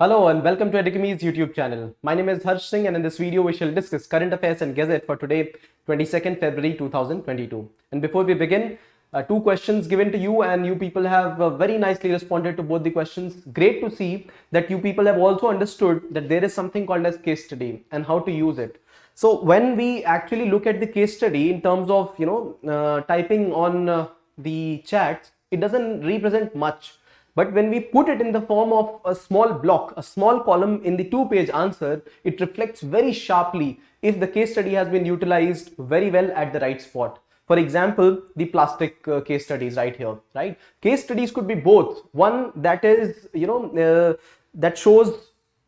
Hello and welcome to Educame's YouTube channel. My name is Harsh Singh and in this video we shall discuss current affairs and gazette for today 22nd February 2022. And before we begin, uh, two questions given to you and you people have uh, very nicely responded to both the questions. Great to see that you people have also understood that there is something called as case study and how to use it. So when we actually look at the case study in terms of, you know, uh, typing on uh, the chat, it doesn't represent much but when we put it in the form of a small block, a small column in the two-page answer, it reflects very sharply if the case study has been utilized very well at the right spot. For example, the plastic uh, case studies right here, right? Case studies could be both. One that is, you know, uh, that shows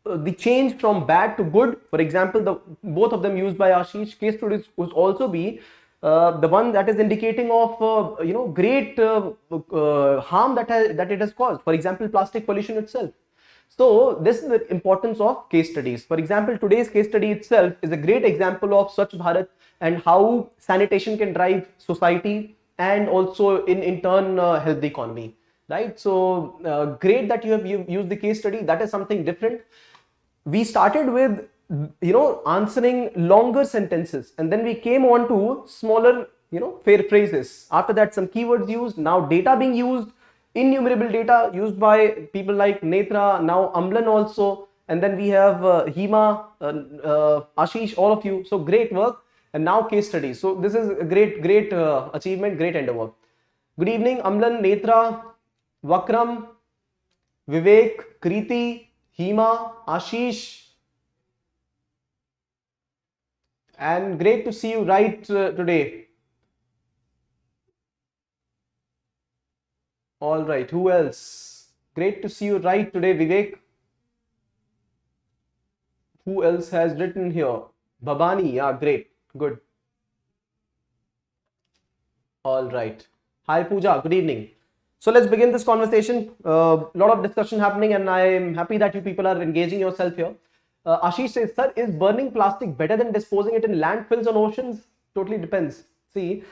uh, the change from bad to good. For example, the both of them used by Ashish. Case studies would also be uh, the one that is indicating of uh, you know great uh, harm that has, that it has caused. For example, plastic pollution itself. So this is the importance of case studies. For example, today's case study itself is a great example of such Bharat and how sanitation can drive society and also in, in turn uh, help the economy, right? So uh, great that you have used the case study. That is something different. We started with you know, answering longer sentences. And then we came on to smaller, you know, fair phrases. After that, some keywords used, now data being used, innumerable data used by people like Netra, now Amlan also. And then we have uh, Hema, uh, uh, Ashish, all of you. So great work. And now case studies. So this is a great, great uh, achievement, great endeavor. Good evening, Amlan, Netra, Vakram, Vivek, Kriti, Hema, Ashish, and great to see you right uh, today. All right, who else? Great to see you right today, Vivek. Who else has written here? Babani, yeah, great, good. All right. Hi, Pooja, good evening. So let's begin this conversation. A uh, lot of discussion happening and I'm happy that you people are engaging yourself here. Uh, Ashish says, sir, is burning plastic better than disposing it in landfills on oceans? Totally depends. See,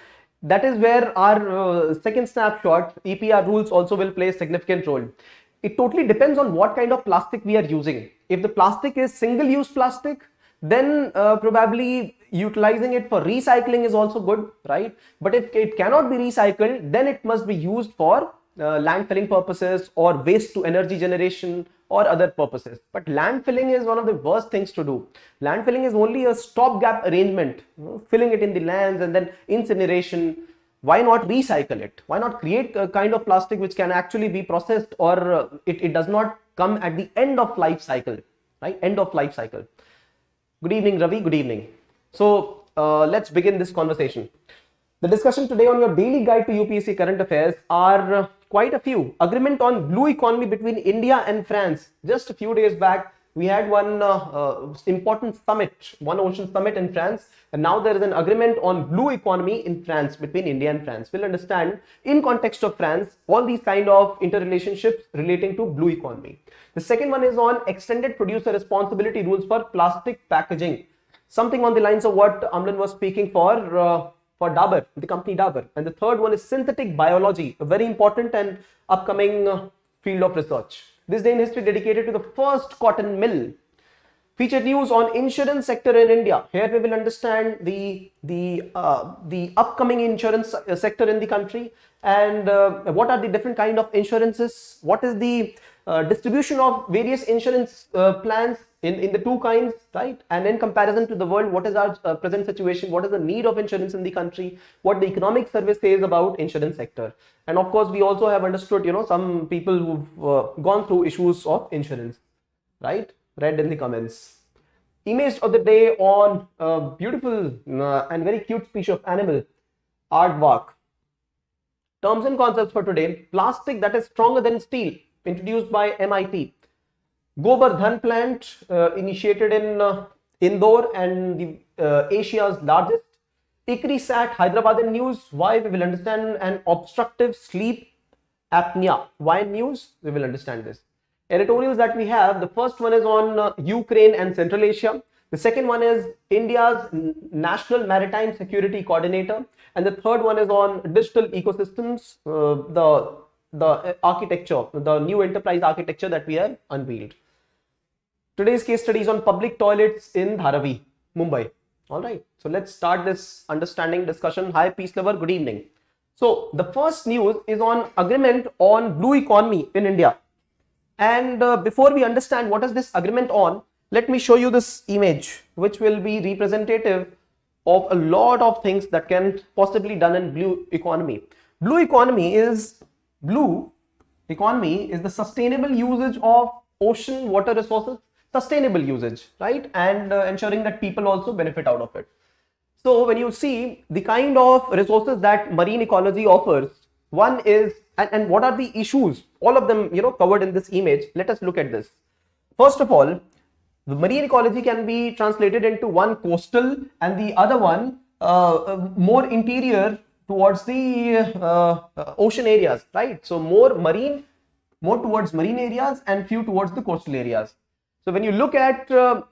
that is where our uh, second snapshot, EPR rules also will play a significant role. It totally depends on what kind of plastic we are using. If the plastic is single-use plastic, then uh, probably utilizing it for recycling is also good, right? But if it cannot be recycled, then it must be used for uh, landfilling purposes or waste to energy generation or other purposes. But landfilling is one of the worst things to do. Landfilling is only a stopgap arrangement, you know, filling it in the lands and then incineration. Why not recycle it? Why not create a kind of plastic which can actually be processed or uh, it, it does not come at the end of life cycle, right? End of life cycle. Good evening, Ravi. Good evening. So uh, let's begin this conversation. The discussion today on your daily guide to UPSC current affairs are uh, quite a few. Agreement on blue economy between India and France. Just a few days back, we had one uh, uh, important summit, one ocean summit in France. And now there is an agreement on blue economy in France, between India and France. We'll understand in context of France, all these kind of interrelationships relating to blue economy. The second one is on extended producer responsibility rules for plastic packaging. Something on the lines of what Amman was speaking for uh, for Dabur, the company Dabur. And the third one is synthetic biology, a very important and upcoming uh, field of research. This day in history dedicated to the first cotton mill. Feature news on insurance sector in India. Here we will understand the, the, uh, the upcoming insurance uh, sector in the country and uh, what are the different kind of insurances, what is the uh, distribution of various insurance plans in, in the two kinds, right? And in comparison to the world, what is our uh, present situation? What is the need of insurance in the country? What the economic survey says about insurance sector? And of course, we also have understood, you know, some people who've uh, gone through issues of insurance, right? Read in the comments. Image of the day on a beautiful uh, and very cute species of animal, aardvark. Terms and concepts for today, plastic that is stronger than steel, introduced by MIT Gobardhan plant uh, initiated in uh, Indore and the uh, Asia's largest. ICRISAT Hyderabad in news. Why we will understand an obstructive sleep apnea. Why news? We will understand this. Editorials that we have. The first one is on uh, Ukraine and Central Asia. The second one is India's National Maritime Security Coordinator. And the third one is on digital ecosystems, uh, the, the uh, architecture, the new enterprise architecture that we have unveiled. Today's case study is on public toilets in Dharavi, Mumbai. All right, so let's start this understanding discussion. Hi, peace lover, good evening. So the first news is on agreement on blue economy in India. And uh, before we understand what is this agreement on, let me show you this image, which will be representative of a lot of things that can possibly done in blue economy. Blue economy is blue economy is the sustainable usage of ocean water resources sustainable usage, right? And uh, ensuring that people also benefit out of it. So when you see the kind of resources that marine ecology offers, one is, and, and what are the issues? All of them, you know, covered in this image. Let us look at this. First of all, the marine ecology can be translated into one coastal and the other one uh, uh more interior towards the uh, uh, ocean areas, right? So more marine, more towards marine areas and few towards the coastal areas. So when you look at, uh,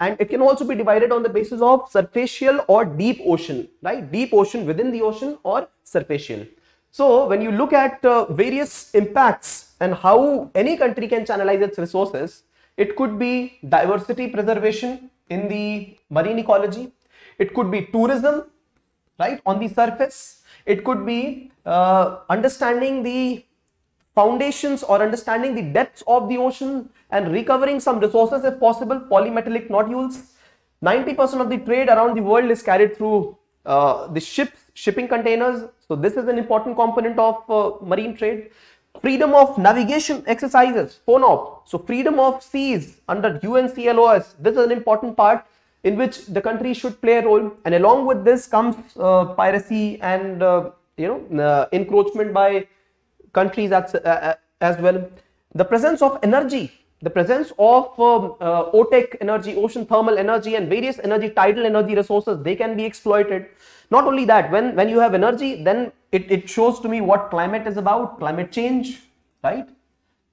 and it can also be divided on the basis of surfacial or deep ocean, right? Deep ocean within the ocean or surfacial. So when you look at uh, various impacts and how any country can channelize its resources, it could be diversity preservation in the marine ecology. It could be tourism, right, on the surface. It could be uh, understanding the foundations or understanding the depths of the ocean and recovering some resources if possible, polymetallic nodules. 90% of the trade around the world is carried through uh, the ships, shipping containers. So this is an important component of uh, marine trade. Freedom of navigation exercises, FONOP. So freedom of seas under UNCLOS. This is an important part in which the country should play a role. And along with this comes uh, piracy and uh, you know uh, encroachment by countries as, uh, uh, as well. The presence of energy, the presence of um, uh, OTEC energy, ocean thermal energy and various energy, tidal energy resources, they can be exploited. Not only that, when, when you have energy, then it, it shows to me what climate is about, climate change, right?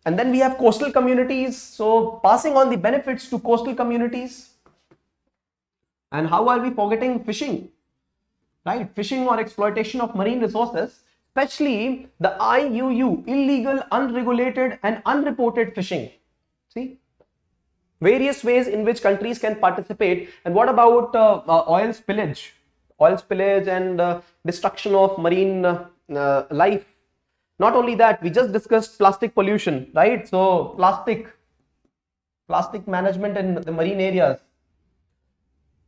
And then we have coastal communities. So passing on the benefits to coastal communities. And how are we forgetting fishing? Right? Fishing or exploitation of marine resources especially the IUU, illegal, unregulated and unreported fishing. See, various ways in which countries can participate. And what about uh, uh, oil spillage? Oil spillage and uh, destruction of marine uh, uh, life. Not only that, we just discussed plastic pollution, right? So plastic, plastic management in the marine areas.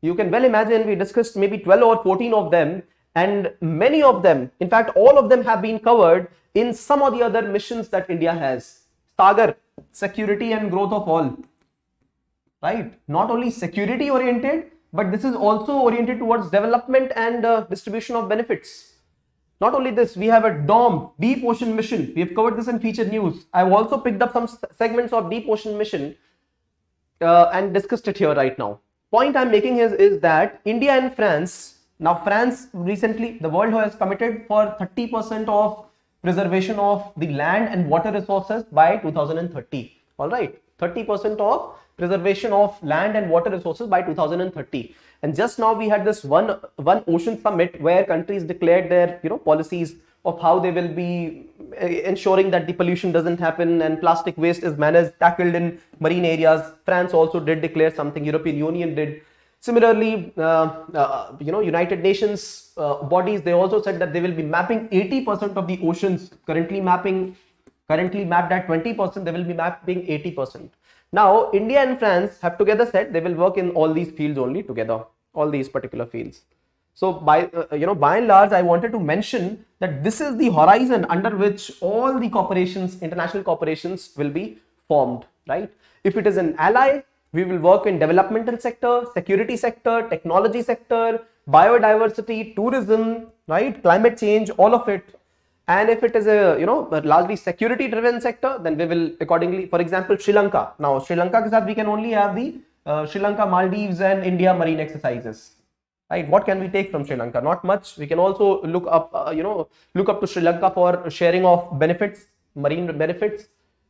You can well imagine we discussed maybe 12 or 14 of them and many of them, in fact, all of them have been covered in some of the other missions that India has. Sagar, security and growth of all, right? Not only security oriented, but this is also oriented towards development and uh, distribution of benefits. Not only this, we have a DOM, Deep Ocean Mission. We have covered this in feature news. I've also picked up some segments of Deep Ocean Mission uh, and discussed it here right now. Point I'm making is, is that India and France now France recently, the world has committed for 30% of preservation of the land and water resources by 2030. All right, 30% of preservation of land and water resources by 2030. And just now we had this one one ocean summit where countries declared their you know policies of how they will be eh, ensuring that the pollution doesn't happen and plastic waste is managed tackled in marine areas france also did declare something european union did Similarly, uh, uh, uh, you know, United Nations bodies, they also said that they will be mapping 80% of the oceans currently mapping currently mapped at 20%, they will be mapping 80%. Now, India and France have together said they will work in all these fields only together, all these particular fields. So, by uh, you know, by and large, I wanted to mention that this is the horizon under which all the corporations, international corporations, will be formed. Right? If it is an ally, we will work in developmental sector, security sector, technology sector, biodiversity, tourism, right? Climate change, all of it. And if it is a, you know, largely security driven sector, then we will accordingly, for example, Sri Lanka. Now, Sri Lanka, that we can only have the uh, Sri Lanka, Maldives and India marine exercises, right what can we take from sri lanka not much we can also look up uh, you know look up to sri lanka for sharing of benefits marine benefits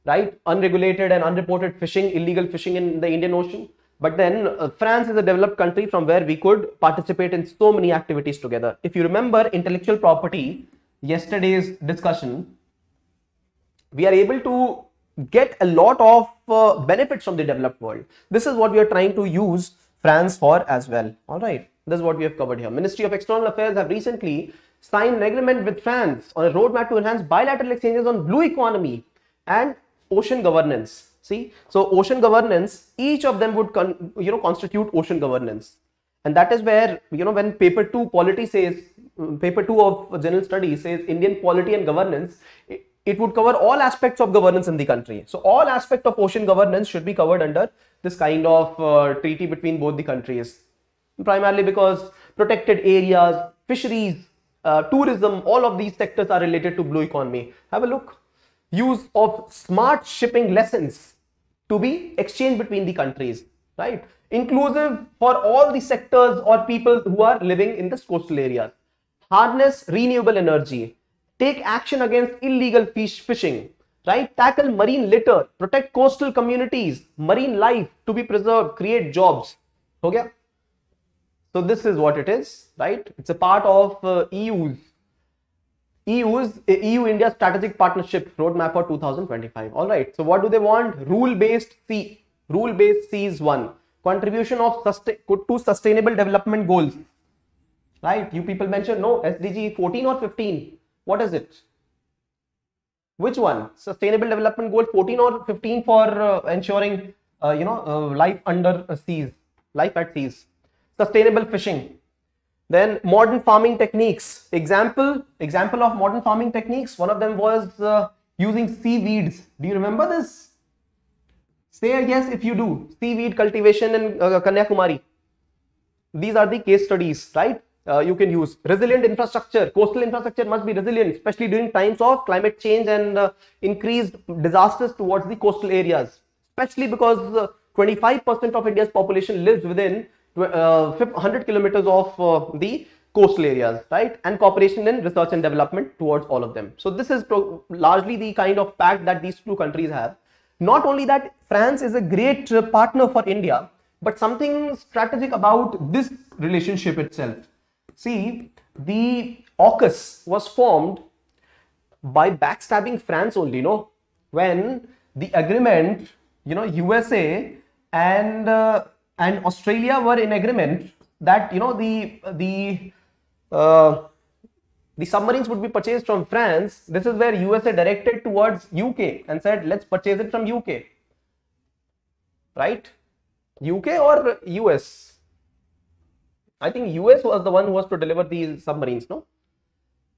right? Unregulated and unreported fishing, illegal fishing in the Indian Ocean. But then uh, France is a developed country from where we could participate in so many activities together. If you remember intellectual property, yesterday's discussion, we are able to get a lot of uh, benefits from the developed world. This is what we are trying to use France for as well. All right. This is what we have covered here. Ministry of External Affairs have recently signed an agreement with France on a roadmap to enhance bilateral exchanges on blue economy and ocean governance. See, so ocean governance, each of them would, you know, constitute ocean governance. And that is where, you know, when paper two polity says, mm, paper two of general studies says Indian polity and governance, it, it would cover all aspects of governance in the country. So all aspect of ocean governance should be covered under this kind of uh, treaty between both the countries. Primarily because protected areas, fisheries, uh, tourism, all of these sectors are related to blue economy. Have a look use of smart shipping lessons to be exchanged between the countries, right? Inclusive for all the sectors or people who are living in this coastal areas. Harness renewable energy. Take action against illegal fish fishing, right? Tackle marine litter. Protect coastal communities. Marine life to be preserved. Create jobs. Okay? So this is what it is, right? It's a part of uh, EU's EU's EU eh, India strategic partnership roadmap for 2025. All right. So what do they want? Rule based C. Rule based C is one. Contribution of sustain to sustainable development goals. Right. You people mentioned no SDG 14 or 15. What is it? Which one? Sustainable development goal 14 or 15 for uh, ensuring uh, you know uh, life under uh, seas, life at seas. Sustainable fishing. Then modern farming techniques. Example, example of modern farming techniques. One of them was uh, using seaweeds. Do you remember this? Say yes if you do. Seaweed cultivation in uh, Kanyakumari. These are the case studies, right? Uh, you can use resilient infrastructure coastal infrastructure must be resilient especially during times of climate change and uh, increased disasters towards the coastal areas especially because 25% uh, of india's population lives within 100 uh, kilometers of uh, the coastal areas, right? And cooperation in research and development towards all of them. So this is largely the kind of pact that these two countries have. Not only that, France is a great uh, partner for India, but something strategic about this relationship itself. See, the AUKUS was formed by backstabbing France only, you know, When the agreement, you know, USA and uh, and Australia were in agreement that you know the the uh, the submarines would be purchased from France. This is where USA directed towards UK and said, let's purchase it from UK. Right? UK or US? I think US was the one who was to deliver the submarines, no?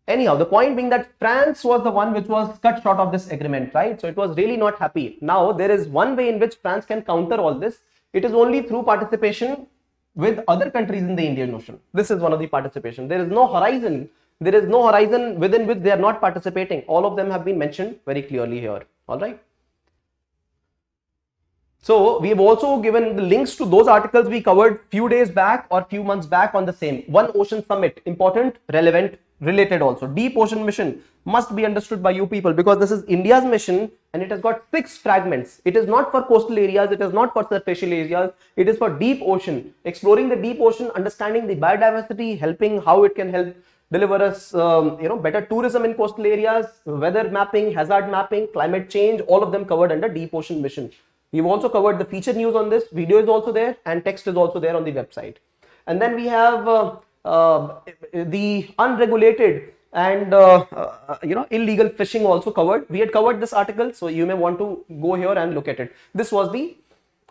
Anyhow, the point being that France was the one which was cut short of this agreement, right? So it was really not happy. Now, there is one way in which France can counter all this it is only through participation with other countries in the Indian Ocean. This is one of the participation. There is no horizon. There is no horizon within which they are not participating. All of them have been mentioned very clearly here. All right. So we've also given the links to those articles we covered few days back or few months back on the same. One Ocean Summit, important, relevant, related also. Deep Ocean Mission must be understood by you people because this is India's mission and it has got six fragments. It is not for coastal areas, it is not for surfacial areas, it is for deep ocean. Exploring the deep ocean, understanding the biodiversity, helping how it can help deliver us um, you know better tourism in coastal areas, weather mapping, hazard mapping, climate change, all of them covered under deep ocean mission. We've also covered the feature news on this. Video is also there and text is also there on the website. And then we have uh, uh, the unregulated and uh, uh you know illegal fishing also covered. We had covered this article, so you may want to go here and look at it. This was the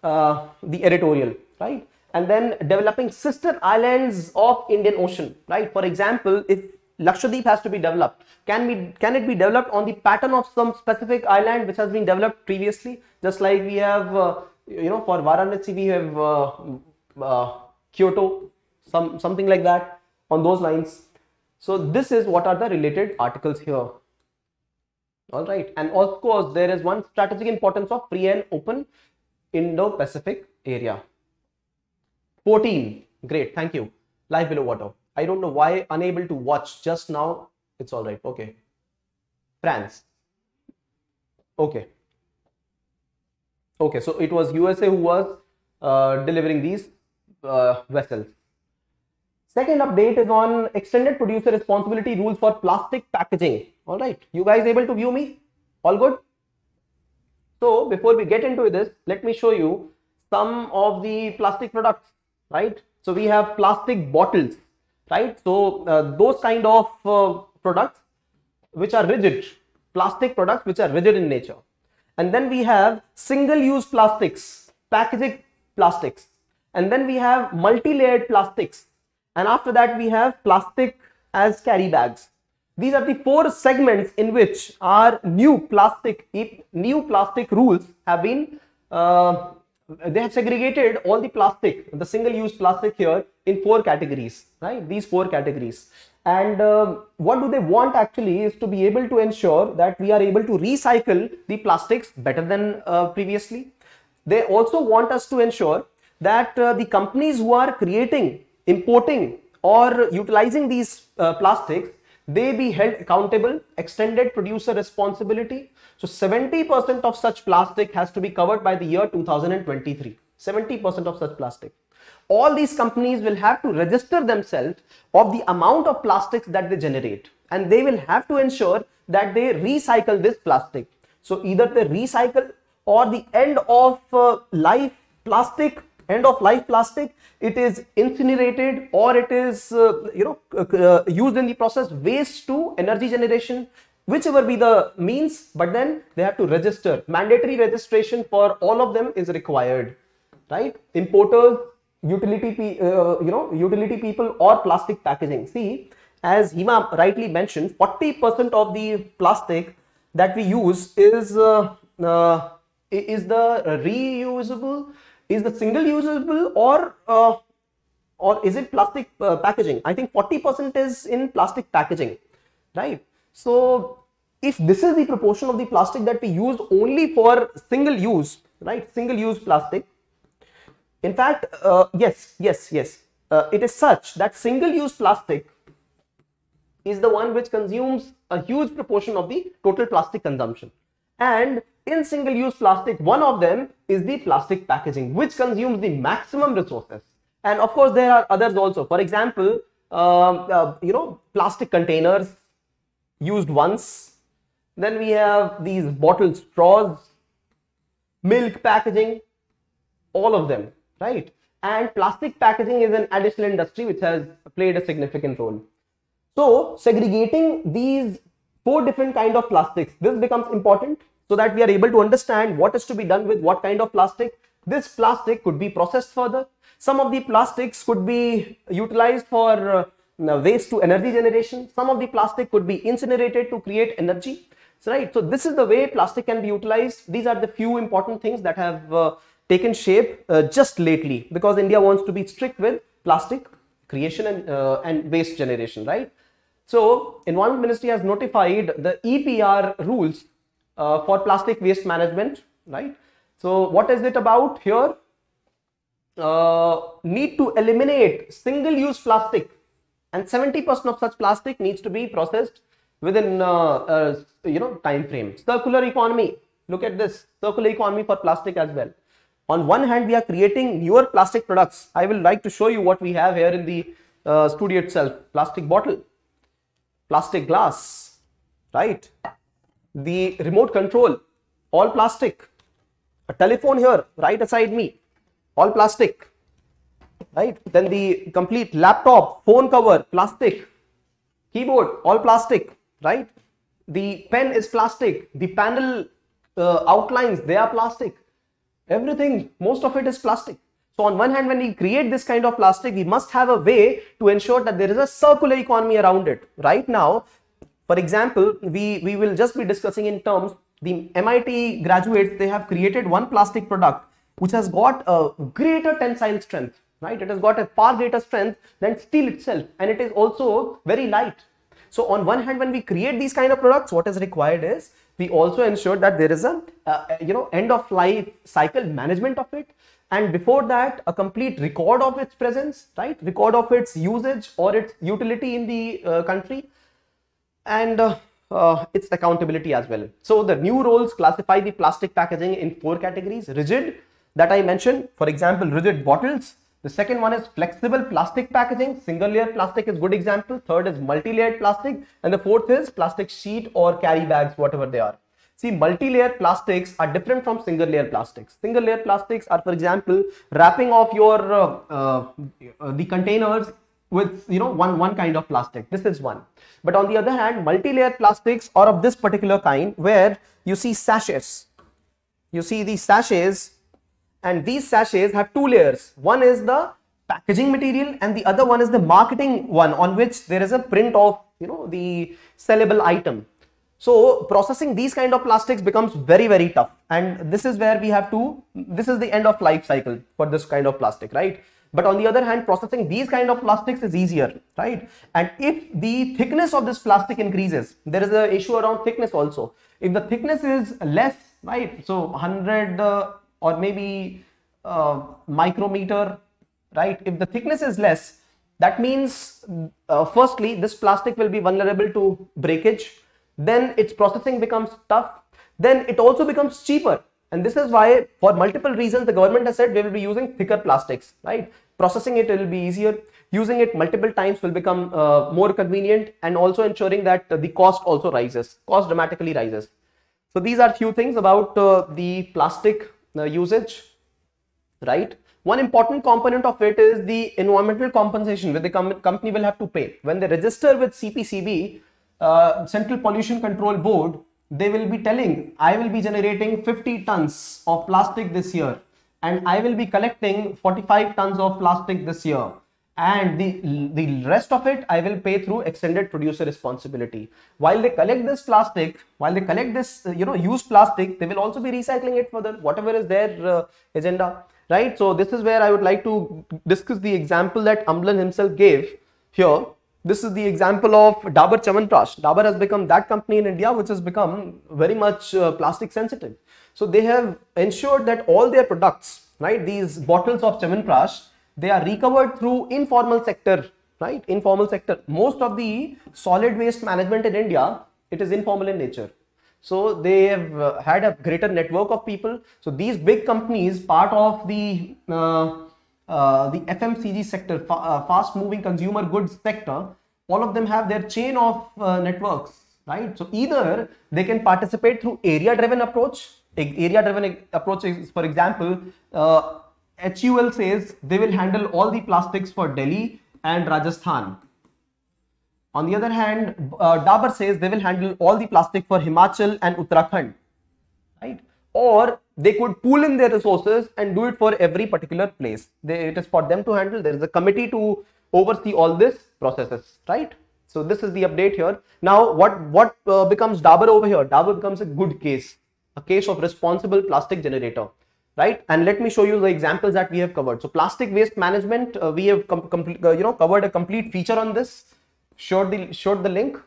uh, the editorial, right? And then developing sister islands of Indian Ocean, right? For example, if Lakshadweep has to be developed. Can we can it be developed on the pattern of some specific island which has been developed previously? Just like we have, uh, you know, for Varanasi we have uh, uh, Kyoto, some something like that on those lines. So this is what are the related articles here. All right, and of course there is one strategic importance of free and open Indo-Pacific area. 14, great, thank you. Life below water. I don't know why unable to watch just now. It's all right. Okay. France. Okay. Okay. So it was USA who was uh, delivering these uh, vessels. Second update is on extended producer responsibility rules for plastic packaging. All right. You guys able to view me? All good? So before we get into this, let me show you some of the plastic products, right? So we have plastic bottles right? So uh, those kind of uh, products which are rigid, plastic products which are rigid in nature. And then we have single-use plastics, packaging plastics. And then we have multi-layered plastics. And after that, we have plastic as carry bags. These are the four segments in which our new plastic, new plastic rules have been uh, they have segregated all the plastic, the single-use plastic here in four categories, right? These four categories. And uh, what do they want actually is to be able to ensure that we are able to recycle the plastics better than uh, previously. They also want us to ensure that uh, the companies who are creating, importing or utilizing these uh, plastics, they be held accountable, extended producer responsibility. So 70% of such plastic has to be covered by the year 2023, 70% of such plastic all these companies will have to register themselves of the amount of plastics that they generate and they will have to ensure that they recycle this plastic so either they recycle or the end of uh, life plastic end of life plastic it is incinerated or it is uh, you know uh, used in the process waste to energy generation whichever be the means but then they have to register mandatory registration for all of them is required right importers utility, uh, you know, utility people or plastic packaging. See, as Hima rightly mentioned, 40% of the plastic that we use is uh, uh, is the reusable, is the single usable, or uh, or is it plastic uh, packaging? I think 40% is in plastic packaging, right? So if this is the proportion of the plastic that we use only for single use, right, single use plastic, in fact, uh, yes, yes, yes. Uh, it is such that single-use plastic is the one which consumes a huge proportion of the total plastic consumption. And in single-use plastic, one of them is the plastic packaging, which consumes the maximum resources. And of course, there are others also. For example, um, uh, you know, plastic containers used once. Then we have these bottle straws, milk packaging, all of them right? And plastic packaging is an additional industry which has played a significant role. So segregating these four different kind of plastics, this becomes important so that we are able to understand what is to be done with what kind of plastic. This plastic could be processed further. Some of the plastics could be utilized for uh, uh waste to energy generation. Some of the plastic could be incinerated to create energy. So, right. So this is the way plastic can be utilized. These are the few important things that have uh, taken shape uh, just lately because India wants to be strict with plastic creation and, uh, and waste generation, right? So Environment Ministry has notified the EPR rules uh, for plastic waste management, right? So what is it about here? Uh, need to eliminate single-use plastic and 70% of such plastic needs to be processed within, uh, uh, you know, time frame. Circular economy, look at this, circular economy for plastic as well on one hand we are creating newer plastic products i will like to show you what we have here in the uh, studio itself plastic bottle plastic glass right the remote control all plastic a telephone here right aside me all plastic right then the complete laptop phone cover plastic keyboard all plastic right the pen is plastic the panel uh, outlines they are plastic Everything, most of it is plastic. So on one hand, when we create this kind of plastic, we must have a way to ensure that there is a circular economy around it. Right now, for example, we, we will just be discussing in terms, the MIT graduates, they have created one plastic product which has got a greater tensile strength, right? It has got a far greater strength than steel itself and it is also very light. So on one hand, when we create these kind of products, what is required is we also ensured that there is a uh, you know end of life cycle management of it and before that a complete record of its presence right record of its usage or its utility in the uh, country and uh, uh its accountability as well so the new rules classify the plastic packaging in four categories rigid that i mentioned for example rigid bottles the second one is flexible plastic packaging. Single layer plastic is good example. Third is multi-layered plastic. And the fourth is plastic sheet or carry bags, whatever they are. See, multi-layer plastics are different from single-layer plastics. Single-layer plastics are, for example, wrapping of your uh, uh, the containers with you know one one kind of plastic. This is one. But on the other hand, multi-layer plastics are of this particular kind, where you see sachets. You see these sachets and these sachets have two layers. One is the packaging material and the other one is the marketing one on which there is a print of, you know, the sellable item. So processing these kind of plastics becomes very, very tough. And this is where we have to, this is the end of life cycle for this kind of plastic, right? But on the other hand, processing these kind of plastics is easier, right? And if the thickness of this plastic increases, there is an issue around thickness also. If the thickness is less, right? So 100, uh, or maybe a uh, micrometer, right? If the thickness is less, that means uh, firstly, this plastic will be vulnerable to breakage. Then its processing becomes tough. Then it also becomes cheaper. And this is why for multiple reasons, the government has said we will be using thicker plastics, right? Processing it will be easier. Using it multiple times will become uh, more convenient and also ensuring that the cost also rises, cost dramatically rises. So these are few things about uh, the plastic usage, right? One important component of it is the environmental compensation where the com company will have to pay. When they register with CPCB, uh, Central Pollution Control Board, they will be telling, I will be generating 50 tons of plastic this year and I will be collecting 45 tons of plastic this year and the, the rest of it I will pay through extended producer responsibility. While they collect this plastic, while they collect this, uh, you know, used plastic, they will also be recycling it for the whatever is their uh, agenda, right? So this is where I would like to discuss the example that amblan himself gave here. This is the example of Dabur Chamanprash. Dabur has become that company in India which has become very much uh, plastic sensitive. So they have ensured that all their products, right, these bottles of Chamanprash, they are recovered through informal sector, right? Informal sector. Most of the solid waste management in India, it is informal in nature. So they have uh, had a greater network of people. So these big companies, part of the uh, uh, the FMCG sector, fa uh, fast moving consumer goods sector, all of them have their chain of uh, networks, right? So either they can participate through area driven approach. Area driven approach is, for example, HUL says they will handle all the plastics for Delhi and Rajasthan. On the other hand, uh, Dabur says they will handle all the plastic for Himachal and Uttarakhand, right? Or they could pool in their resources and do it for every particular place. They, it is for them to handle. There is a committee to oversee all these processes, right? So this is the update here. Now, what what uh, becomes Dabur over here? Dabur becomes a good case, a case of responsible plastic generator right and let me show you the examples that we have covered so plastic waste management uh, we have uh, you know covered a complete feature on this showed the showed the link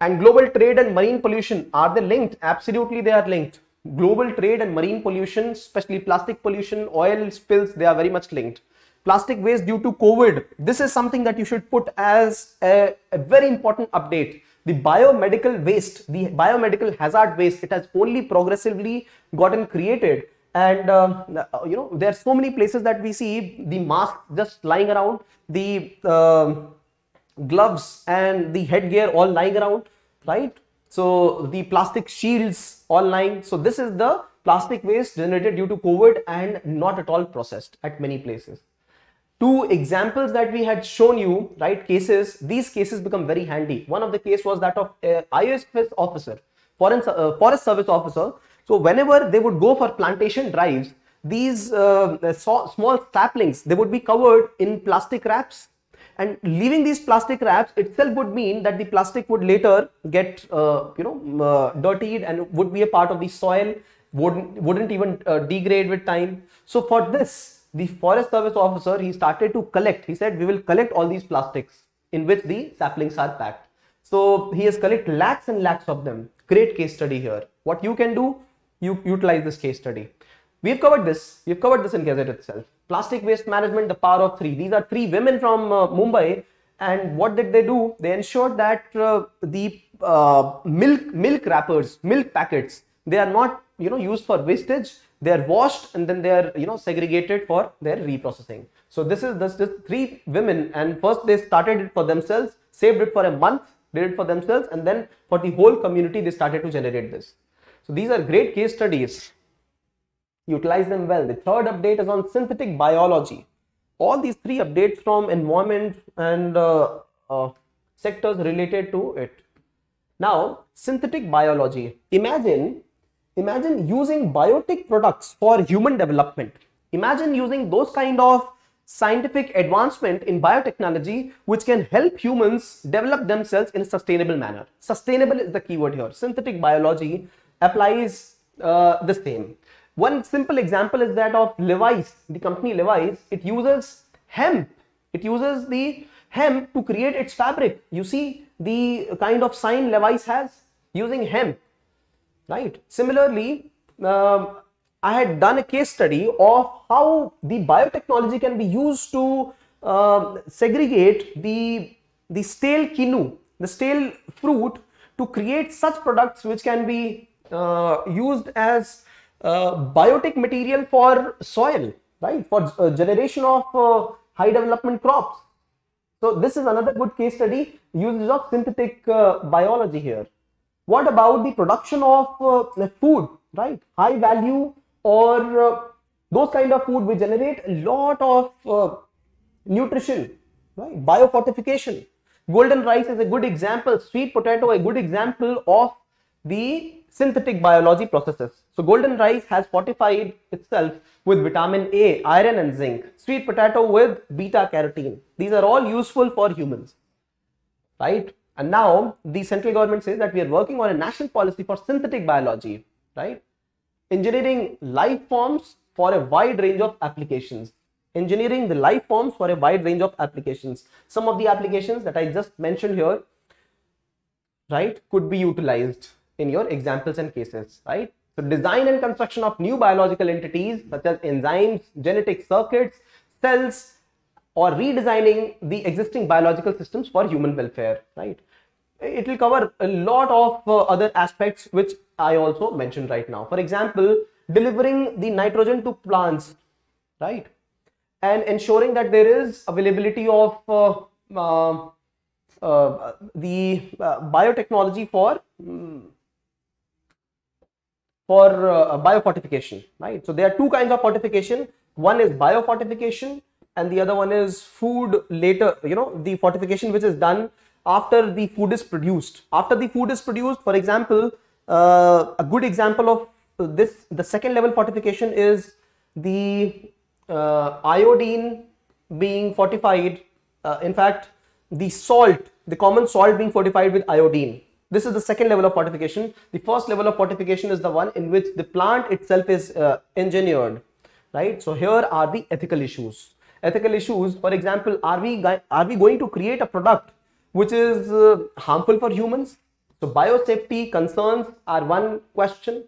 and global trade and marine pollution are they linked absolutely they are linked global trade and marine pollution especially plastic pollution oil spills they are very much linked plastic waste due to covid this is something that you should put as a, a very important update the biomedical waste the biomedical hazard waste it has only progressively gotten created and um, uh, you know there are so many places that we see the mask just lying around the uh, gloves and the headgear all lying around right so the plastic shields all lying so this is the plastic waste generated due to covid and not at all processed at many places two examples that we had shown you right cases these cases become very handy one of the case was that of a uh, ISFS officer foreign uh, forest service officer so whenever they would go for plantation drives, these uh, small saplings, they would be covered in plastic wraps and leaving these plastic wraps itself would mean that the plastic would later get, uh, you know, uh, dirtied and would be a part of the soil, wouldn't, wouldn't even uh, degrade with time. So for this, the forest service officer, he started to collect, he said, we will collect all these plastics in which the saplings are packed. So he has collected lakhs and lakhs of them. Great case study here. What you can do, you utilize this case study. We've covered this. We've covered this in Gazette itself. Plastic waste management, the power of three. These are three women from uh, Mumbai. And what did they do? They ensured that uh, the uh, milk milk wrappers, milk packets, they are not you know used for wastage. They are washed and then they are you know segregated for their reprocessing. So this is just this three women and first they started it for themselves, saved it for a month, did it for themselves and then for the whole community they started to generate this. So these are great case studies. Utilize them well. The third update is on synthetic biology. All these three updates from environment and uh, uh, sectors related to it. Now, synthetic biology. Imagine, imagine using biotic products for human development. Imagine using those kind of scientific advancement in biotechnology which can help humans develop themselves in a sustainable manner. Sustainable is the keyword here. Synthetic biology applies uh, the same. One simple example is that of Levi's, the company Levi's. It uses hemp. It uses the hemp to create its fabric. You see the kind of sign Levi's has using hemp, right? Similarly, um, I had done a case study of how the biotechnology can be used to uh, segregate the, the stale kinu, the stale fruit to create such products which can be uh, used as uh, biotic material for soil, right? For uh, generation of high development crops. So this is another good case study uses of synthetic biology here. What about the production of food, right? High value or those kind of food we generate a lot of uh, nutrition right biofortification golden rice is a good example sweet potato a good example of the synthetic biology processes. So golden rice has fortified itself with vitamin A, iron and zinc, sweet potato with beta carotene. These are all useful for humans, right? And now the central government says that we are working on a national policy for synthetic biology, right? Engineering life forms for a wide range of applications. Engineering the life forms for a wide range of applications. Some of the applications that I just mentioned here, right, could be utilized in your examples and cases, right? So design and construction of new biological entities such as enzymes, genetic circuits, cells, or redesigning the existing biological systems for human welfare, right? It will cover a lot of uh, other aspects which I also mentioned right now. For example, delivering the nitrogen to plants, right? And ensuring that there is availability of uh, uh, uh the uh, biotechnology for um, for uh, biofortification, right? So there are two kinds of fortification. One is biofortification and the other one is food later, you know, the fortification which is done after the food is produced. After the food is produced, for example, uh, a good example of this, the second level fortification is the uh, iodine being fortified. Uh, in fact, the salt, the common salt being fortified with iodine, this is the second level of fortification. The first level of fortification is the one in which the plant itself is uh, engineered, right? So here are the ethical issues. Ethical issues, for example, are we, are we going to create a product which is uh, harmful for humans? So biosafety concerns are one question.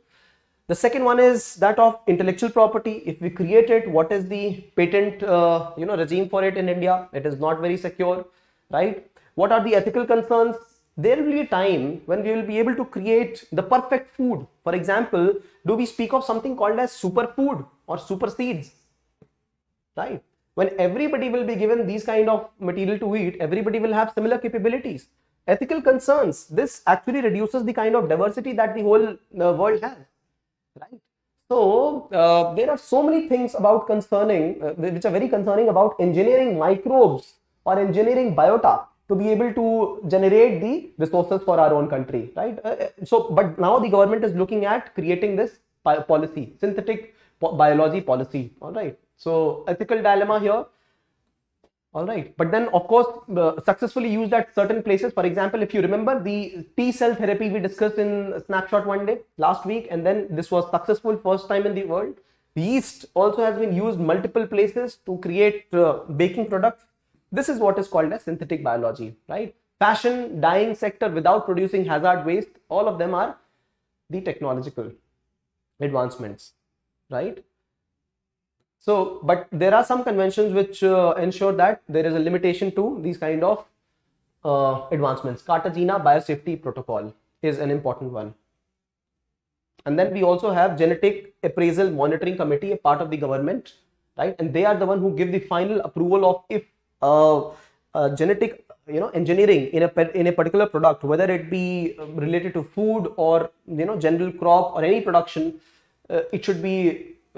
The second one is that of intellectual property. If we create it, what is the patent uh, you know regime for it in India? It is not very secure, right? What are the ethical concerns? there will be a time when we will be able to create the perfect food. For example, do we speak of something called as superfood or super seeds? Right? When everybody will be given these kind of material to eat, everybody will have similar capabilities. Ethical concerns, this actually reduces the kind of diversity that the whole uh, world has. Right? So, uh, there are so many things about concerning, uh, which are very concerning about engineering microbes or engineering biota to be able to generate the resources for our own country, right? Uh, uh, so, but now the government is looking at creating this policy, synthetic biology policy, all right? So, ethical dilemma here, all right. But then, of course, uh, successfully used at certain places. For example, if you remember the T cell therapy we discussed in snapshot one day last week, and then this was successful first time in the world. Yeast also has been used multiple places to create uh, baking products. This is what is called as synthetic biology, right? Fashion, dyeing sector without producing hazard waste, all of them are the technological advancements, right? So, but there are some conventions which uh, ensure that there is a limitation to these kind of uh, advancements. Cartagena Biosafety Protocol is an important one. And then we also have Genetic Appraisal Monitoring Committee, a part of the government, right? And they are the one who give the final approval of if uh, uh, genetic you know engineering in a in a particular product whether it be uh, related to food or you know general crop or any production uh, it should be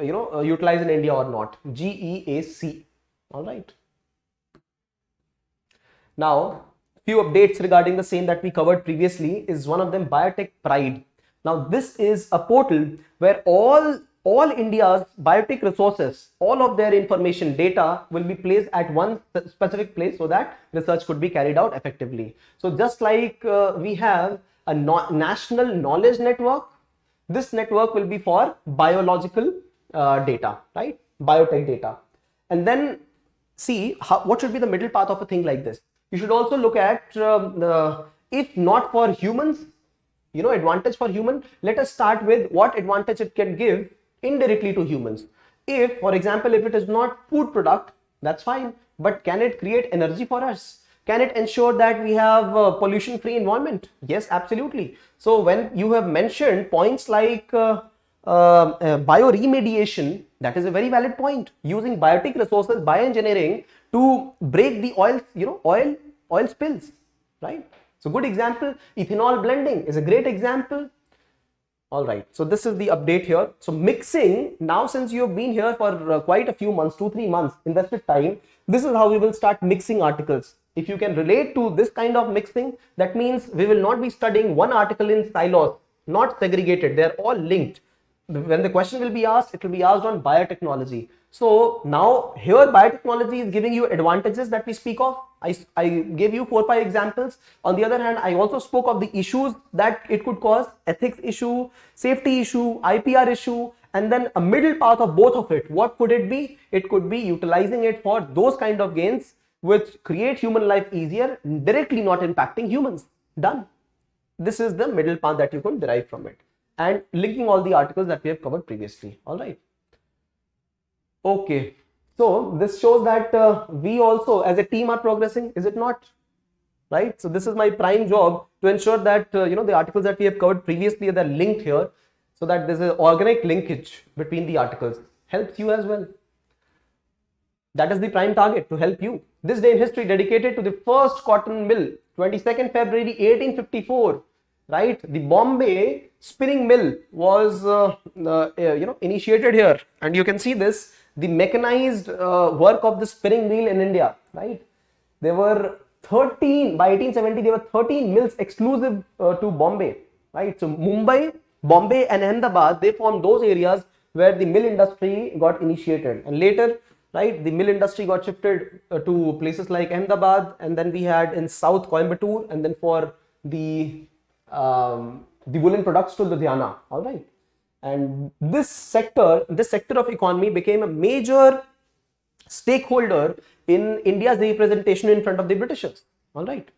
you know uh, utilized in india or not geac all right now few updates regarding the same that we covered previously is one of them biotech pride now this is a portal where all all India's biotech resources, all of their information data will be placed at one specific place so that research could be carried out effectively. So just like uh, we have a no national knowledge network, this network will be for biological uh, data, right? Biotech data. And then see how, what should be the middle path of a thing like this. You should also look at um, the, if not for humans, you know, advantage for human, let us start with what advantage it can give indirectly to humans. If, for example, if it is not food product, that's fine. But can it create energy for us? Can it ensure that we have uh, pollution free environment? Yes, absolutely. So when you have mentioned points like uh, uh, uh, bioremediation, that is a very valid point. Using biotic resources, bioengineering to break the oil, you know, oil, oil spills, right? So good example, ethanol blending is a great example all right so this is the update here so mixing now since you've been here for uh, quite a few months two three months invested time this is how we will start mixing articles if you can relate to this kind of mixing that means we will not be studying one article in silos not segregated they're all linked when the question will be asked, it will be asked on biotechnology. So now here biotechnology is giving you advantages that we speak of. I, I gave you four, five examples. On the other hand, I also spoke of the issues that it could cause, ethics issue, safety issue, IPR issue, and then a middle path of both of it. What could it be? It could be utilizing it for those kind of gains which create human life easier, directly not impacting humans. Done. This is the middle path that you can derive from it and linking all the articles that we have covered previously all right okay so this shows that uh, we also as a team are progressing is it not right so this is my prime job to ensure that uh, you know the articles that we have covered previously are linked here so that there's an organic linkage between the articles helps you as well that is the prime target to help you this day in history dedicated to the first cotton mill 22nd february 1854 right the bombay spinning mill was uh, uh, uh, you know initiated here and you can see this the mechanized uh, work of the spinning mill in India right there were 13 by 1870 there were 13 mills exclusive uh, to Bombay right so Mumbai Bombay and Ahmedabad they formed those areas where the mill industry got initiated and later right the mill industry got shifted uh, to places like Ahmedabad and then we had in south Coimbatore and then for the um, the woolen products to Ludhiana. All right. And this sector, this sector of economy became a major stakeholder in India's representation in front of the Britishers. All right.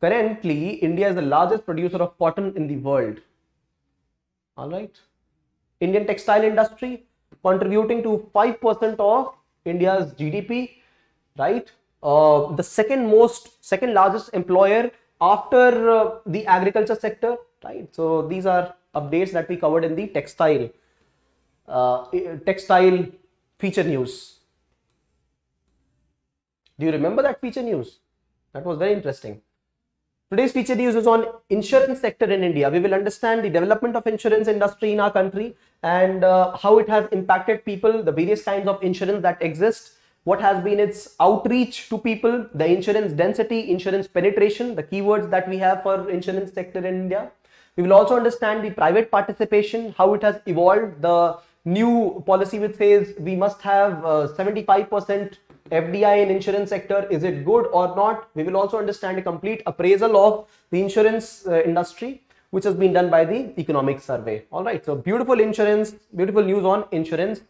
Currently, India is the largest producer of cotton in the world. All right. Indian textile industry contributing to 5% of India's GDP, right? Uh, the second most, second largest employer after uh, the agriculture sector right so these are updates that we covered in the textile uh, textile feature news do you remember that feature news that was very interesting today's feature news is on insurance sector in india we will understand the development of insurance industry in our country and uh, how it has impacted people the various kinds of insurance that exist what has been its outreach to people, the insurance density, insurance penetration, the keywords that we have for insurance sector in India, we will also understand the private participation, how it has evolved, the new policy which says we must have 75% uh, FDI in insurance sector, is it good or not? We will also understand a complete appraisal of the insurance uh, industry which has been done by the economic survey. All right, so beautiful insurance, beautiful news on insurance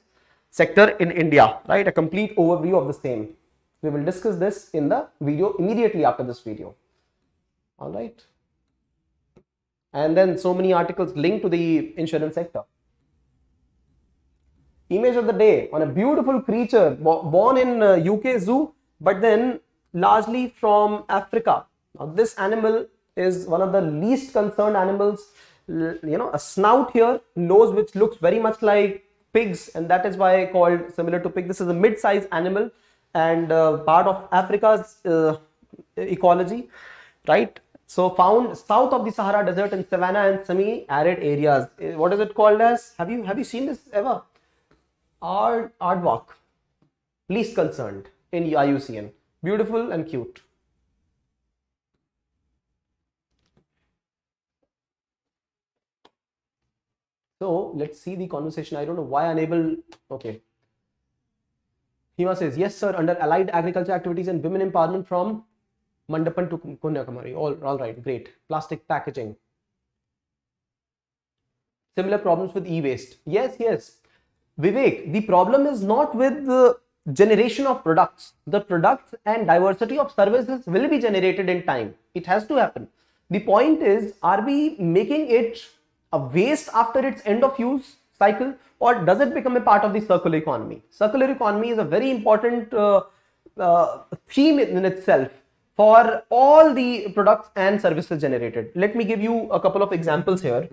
sector in India, right? A complete overview of the same. We will discuss this in the video immediately after this video. All right and then so many articles linked to the insurance sector. Image of the day on a beautiful creature born in UK uh, zoo, but then largely from Africa. Now this animal is one of the least concerned animals. You know, a snout here, nose which looks very much like pigs, and that is why called similar to pig. This is a mid-sized animal and uh, part of Africa's uh, ecology, right? So found south of the Sahara Desert in savanna and semi-arid areas. Eh, what is it called as? Have you have you seen this ever? Ard aardvark, least concerned in IUCN. Beautiful and cute. So let's see the conversation. I don't know why unable. Okay. Hima says, yes, sir, under allied agriculture activities and women empowerment from Mandapan to Kunyakumari. All, all right, great. Plastic packaging. Similar problems with e-waste. Yes, yes. Vivek, the problem is not with the generation of products. The products and diversity of services will be generated in time. It has to happen. The point is, are we making it a waste after its end of use cycle or does it become a part of the circular economy? Circular economy is a very important uh, uh, theme in itself for all the products and services generated. Let me give you a couple of examples here.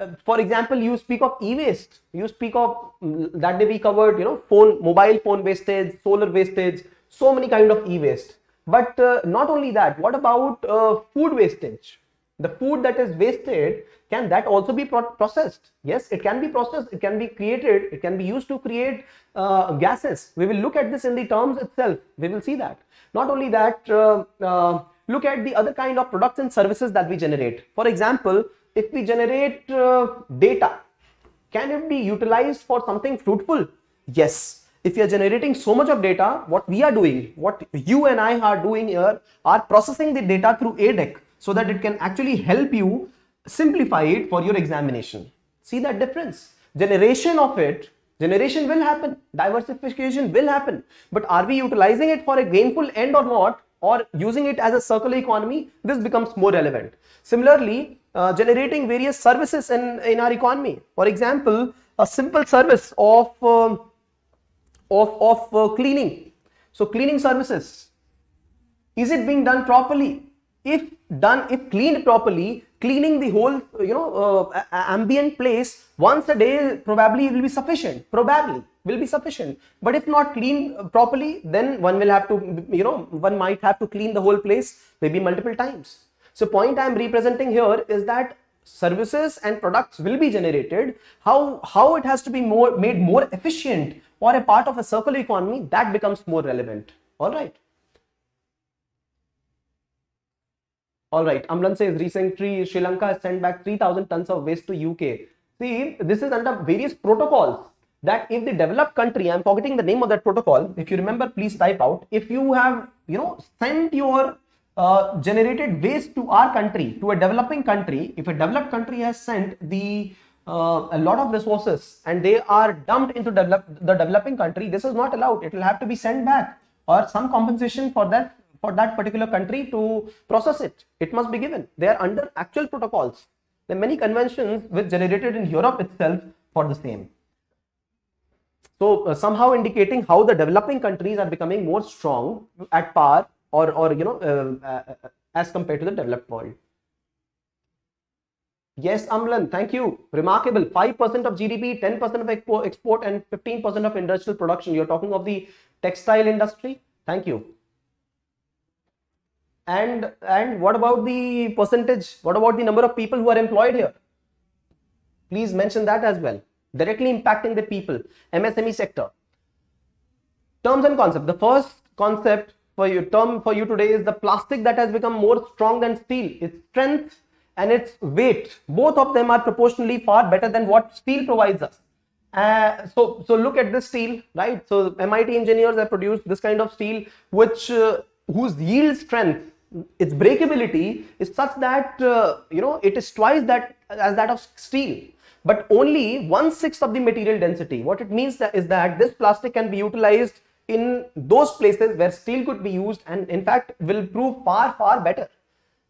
Uh, for example, you speak of e-waste, you speak of mm, that day we covered, you know, phone, mobile phone wastage, solar wastage, so many kind of e-waste. But uh, not only that, what about uh, food wastage? the food that is wasted can that also be pro processed yes it can be processed it can be created it can be used to create uh, gases we will look at this in the terms itself we will see that not only that uh, uh, look at the other kind of products and services that we generate for example if we generate uh, data can it be utilized for something fruitful yes if you are generating so much of data what we are doing what you and i are doing here are processing the data through adec so that it can actually help you simplify it for your examination. See that difference? Generation of it, generation will happen, diversification will happen, but are we utilizing it for a gainful end or not? or using it as a circular economy, this becomes more relevant. Similarly, uh, generating various services in, in our economy. For example, a simple service of, uh, of, of uh, cleaning. So cleaning services, is it being done properly? if done if cleaned properly cleaning the whole you know uh, ambient place once a day probably will be sufficient probably will be sufficient but if not cleaned uh, properly then one will have to you know one might have to clean the whole place maybe multiple times so point i am representing here is that services and products will be generated how how it has to be more made more efficient or a part of a circular economy that becomes more relevant all right All right, Amran says recently Sri Lanka has sent back 3,000 tons of waste to UK. See, this is under various protocols that if the developed country, I'm forgetting the name of that protocol. If you remember, please type out. If you have, you know, sent your uh, generated waste to our country, to a developing country, if a developed country has sent the uh, a lot of resources and they are dumped into develop the developing country, this is not allowed. It will have to be sent back or some compensation for that for that particular country to process it. It must be given. They are under actual protocols. There are many conventions which generated in Europe itself for the same. So uh, somehow indicating how the developing countries are becoming more strong at par or, or you know, uh, uh, as compared to the developed world. Yes, Amlan, thank you. Remarkable. 5% of GDP, 10% of expo export and 15% of industrial production. You're talking of the textile industry. Thank you and and what about the percentage what about the number of people who are employed here please mention that as well directly impacting the people msme sector terms and concept the first concept for you, term for you today is the plastic that has become more strong than steel its strength and its weight both of them are proportionally far better than what steel provides us uh, so so look at this steel right so MIT engineers have produced this kind of steel which uh, whose yield strength its breakability is such that uh, you know it is twice that as that of steel but only one sixth of the material density what it means that is that this plastic can be utilized in those places where steel could be used and in fact will prove far far better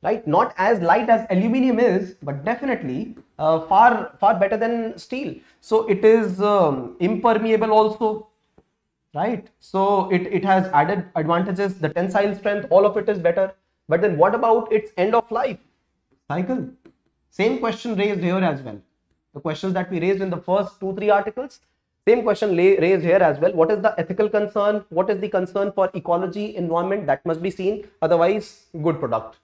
right not as light as aluminium is but definitely uh, far far better than steel so it is um, impermeable also right so it it has added advantages the tensile strength all of it is better but then what about its end of life cycle? Same question raised here as well. The questions that we raised in the first two, three articles, same question raised here as well. What is the ethical concern? What is the concern for ecology, environment? That must be seen. Otherwise, good product.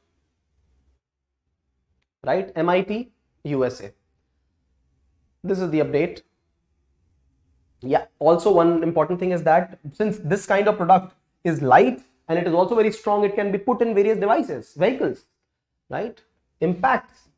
Right? MIT, USA. This is the update. Yeah. Also, one important thing is that since this kind of product is light and it is also very strong it can be put in various devices vehicles right impacts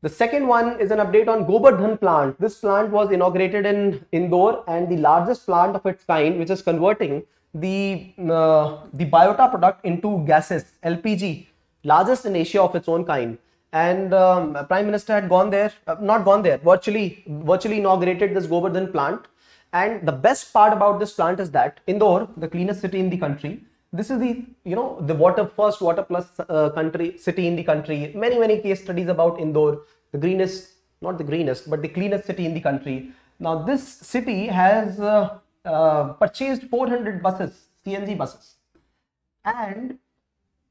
the second one is an update on Gobardhan plant. This plant was inaugurated in Indore and the largest plant of its kind, which is converting the uh, the biota product into gases, LPG, largest in Asia of its own kind. And um, Prime Minister had gone there, uh, not gone there, virtually virtually inaugurated this Gobardhan plant and the best part about this plant is that Indore, the cleanest city in the country, this is the you know the water first water plus uh, country city in the country. Many many case studies about Indore, the greenest not the greenest but the cleanest city in the country. Now this city has uh, uh, purchased 400 buses, CNG buses, and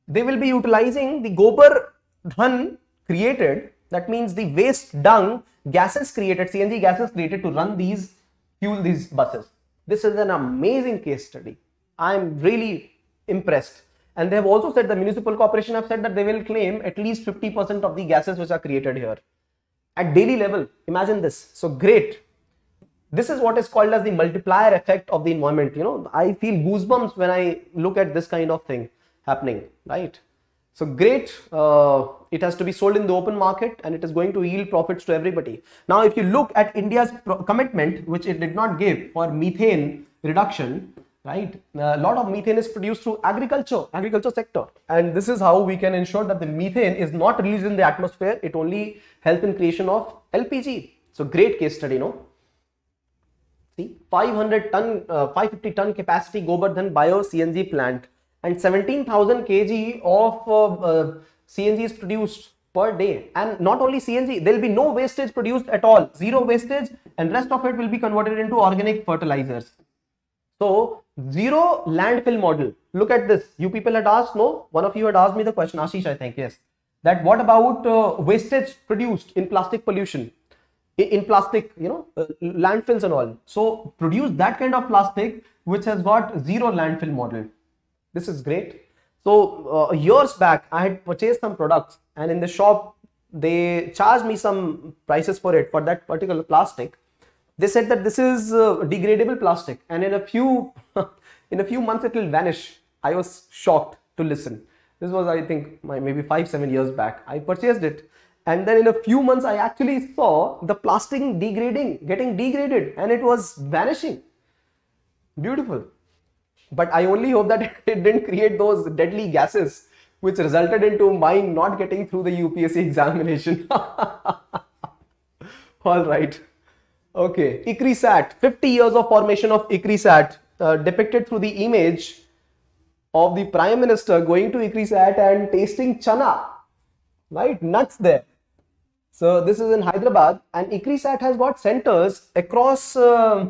they will be utilizing the Gobar Dhan created. That means the waste dung gases created, CNG gases created to run these fuel these buses. This is an amazing case study. I'm really impressed. And they have also said the municipal corporation have said that they will claim at least 50% of the gases which are created here. At daily level, imagine this. So great. This is what is called as the multiplier effect of the environment. You know, I feel goosebumps when I look at this kind of thing happening, right? So great, uh, it has to be sold in the open market and it is going to yield profits to everybody. Now, if you look at India's commitment, which it did not give for methane reduction, right? A lot of methane is produced through agriculture, agriculture sector. And this is how we can ensure that the methane is not released in the atmosphere. It only helps in creation of LPG. So great case study, no? See, 500 ton, uh, 550 ton capacity Gobardhan Bio CNG plant and 17,000 kg of uh, uh, CNG is produced per day and not only CNG there will be no wastage produced at all zero wastage and rest of it will be converted into organic fertilizers so zero landfill model look at this you people had asked no one of you had asked me the question Ashish I think yes that what about uh, wastage produced in plastic pollution in, in plastic you know uh, landfills and all so produce that kind of plastic which has got zero landfill model this is great. So uh, years back, I had purchased some products and in the shop, they charged me some prices for it, for that particular plastic. They said that this is uh, degradable plastic and in a few, in a few months, it will vanish. I was shocked to listen. This was, I think, my, maybe five, seven years back. I purchased it and then in a few months i actually saw the plastic degrading getting degraded and it was vanishing beautiful but I only hope that it didn't create those deadly gases which resulted into mine not getting through the UPSC examination. All right. Okay. ICRISAT. 50 years of formation of ICRISAT uh, depicted through the image of the Prime Minister going to ICRISAT and tasting chana. Right? Nuts there. So this is in Hyderabad and ICRISAT has got centers across uh,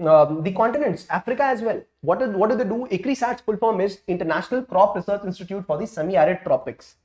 um, the continents, Africa as well. What do, what do they do? ICRISAT's full form is International Crop Research Institute for the Semi-Arid Tropics.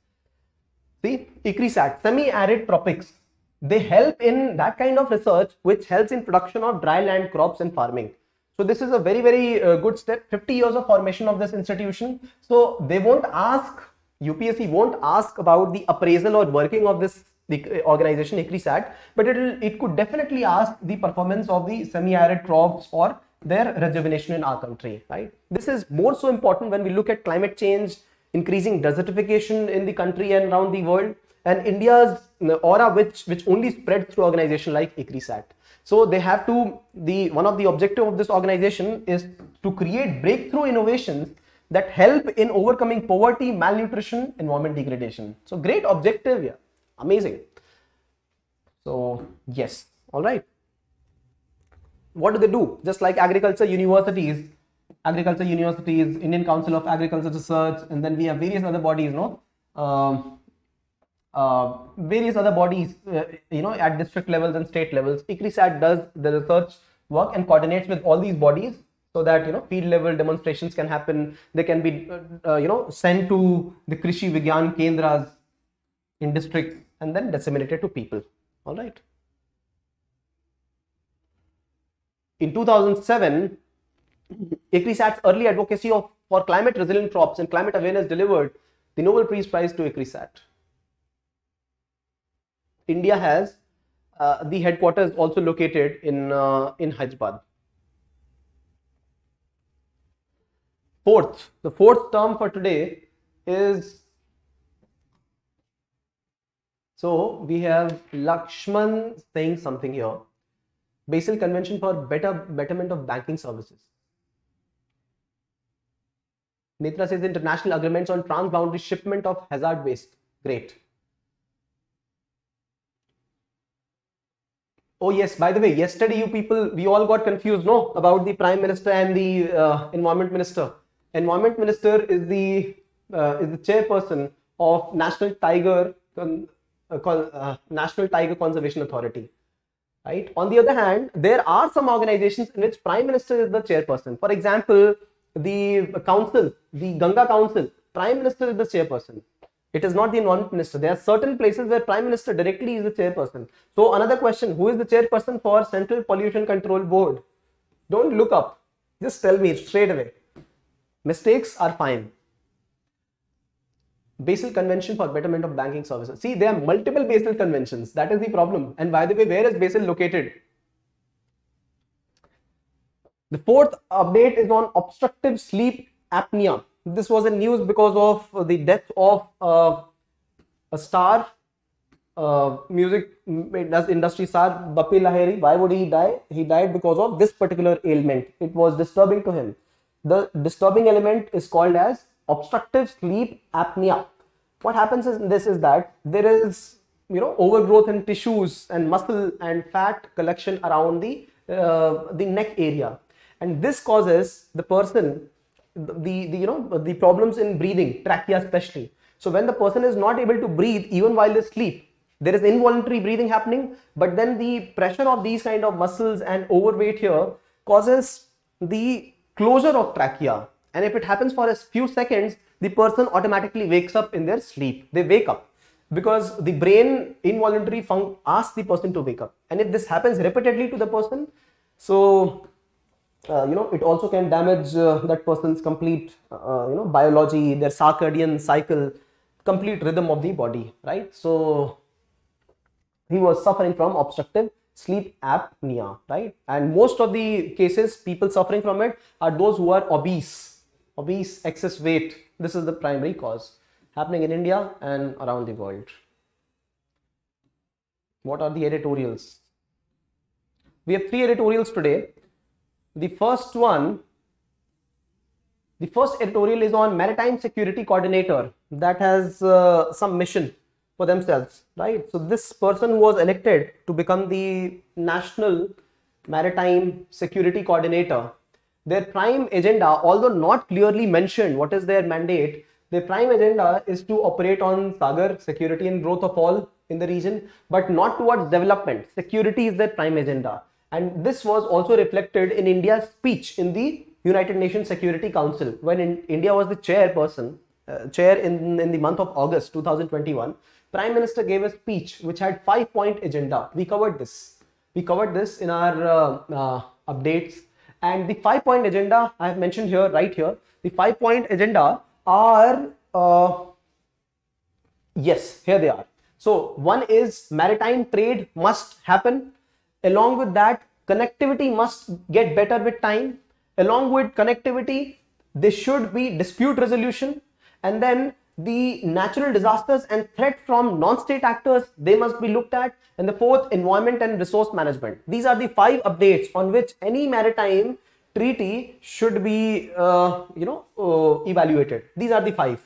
See, ICRISAT, Semi-Arid Tropics. They help in that kind of research which helps in production of dry land crops and farming. So this is a very, very uh, good step. 50 years of formation of this institution. So they won't ask, UPSC won't ask about the appraisal or working of this the uh, organization ECRISAT, but it it could definitely ask the performance of the semi-arid crops for their rejuvenation in our country, right? This is more so important when we look at climate change, increasing desertification in the country and around the world, and India's uh, aura which, which only spread through organization like ECRISAT. So they have to, the one of the objective of this organization is to create breakthrough innovations that help in overcoming poverty, malnutrition, environment degradation. So great objective here. Yeah amazing so yes all right what do they do just like agriculture universities agriculture universities indian council of agriculture research and then we have various other bodies no um, uh, various other bodies uh, you know at district levels and state levels icrisat does the research work and coordinates with all these bodies so that you know field level demonstrations can happen they can be uh, uh you know sent to the krishi vigyan kendras in districts and then disseminated to people. All right. In 2007, ICRISAT's early advocacy of, for climate resilient crops and climate awareness delivered the Nobel Peace Prize to ICRISAT. India has uh, the headquarters also located in, uh, in Hyderabad. Fourth, the fourth term for today is so we have Lakshman saying something here. Basel Convention for better betterment of banking services. Nitra says international agreements on transboundary shipment of hazard waste. Great. Oh yes, by the way, yesterday you people, we all got confused, no, about the Prime Minister and the uh, Environment Minister. Environment Minister is the uh, is the chairperson of National Tiger Con uh, uh, National Tiger Conservation Authority. Right. On the other hand, there are some organizations in which Prime Minister is the chairperson. For example, the council, the Ganga Council, Prime Minister is the chairperson. It is not the environment minister. There are certain places where prime minister directly is the chairperson. So another question, who is the chairperson for Central Pollution Control Board? Don't look up. Just tell me straight away. Mistakes are fine. Basel Convention for Betterment of Banking Services. See, there are multiple Basel conventions. That is the problem. And by the way, where is Basel located? The fourth update is on obstructive sleep apnea. This was in news because of the death of uh, a star, uh, music industry star, Bapi Lahiri. Why would he die? He died because of this particular ailment. It was disturbing to him. The disturbing element is called as obstructive sleep apnea. What happens in this is that there is you know overgrowth in tissues and muscle and fat collection around the uh, the neck area and this causes the person the, the you know the problems in breathing trachea especially so when the person is not able to breathe even while they sleep there is involuntary breathing happening but then the pressure of these kind of muscles and overweight here causes the closure of trachea and if it happens for a few seconds, the person automatically wakes up in their sleep. They wake up because the brain involuntary asks the person to wake up. And if this happens repeatedly to the person, so uh, you know it also can damage uh, that person's complete uh, you know biology, their circadian cycle, complete rhythm of the body, right? So he was suffering from obstructive sleep apnea, right? And most of the cases people suffering from it are those who are obese obese excess weight this is the primary cause happening in India and around the world. What are the editorials? We have three editorials today. The first one, the first editorial is on maritime security coordinator that has uh, some mission for themselves, right? So this person was elected to become the national maritime security coordinator their prime agenda, although not clearly mentioned what is their mandate, their prime agenda is to operate on Sagar, security and growth of all in the region, but not towards development. Security is their prime agenda. And this was also reflected in India's speech in the United Nations Security Council when in India was the chairperson, uh, chair in, in the month of August 2021. Prime Minister gave a speech which had five point agenda. We covered this. We covered this in our uh, uh, updates and the five point agenda I have mentioned here, right here, the five point agenda are, uh, yes, here they are. So one is maritime trade must happen. Along with that, connectivity must get better with time. Along with connectivity, there should be dispute resolution. And then the natural disasters and threat from non-state actors, they must be looked at. And the fourth, environment and resource management. These are the five updates on which any maritime treaty should be, uh, you know, uh, evaluated. These are the five.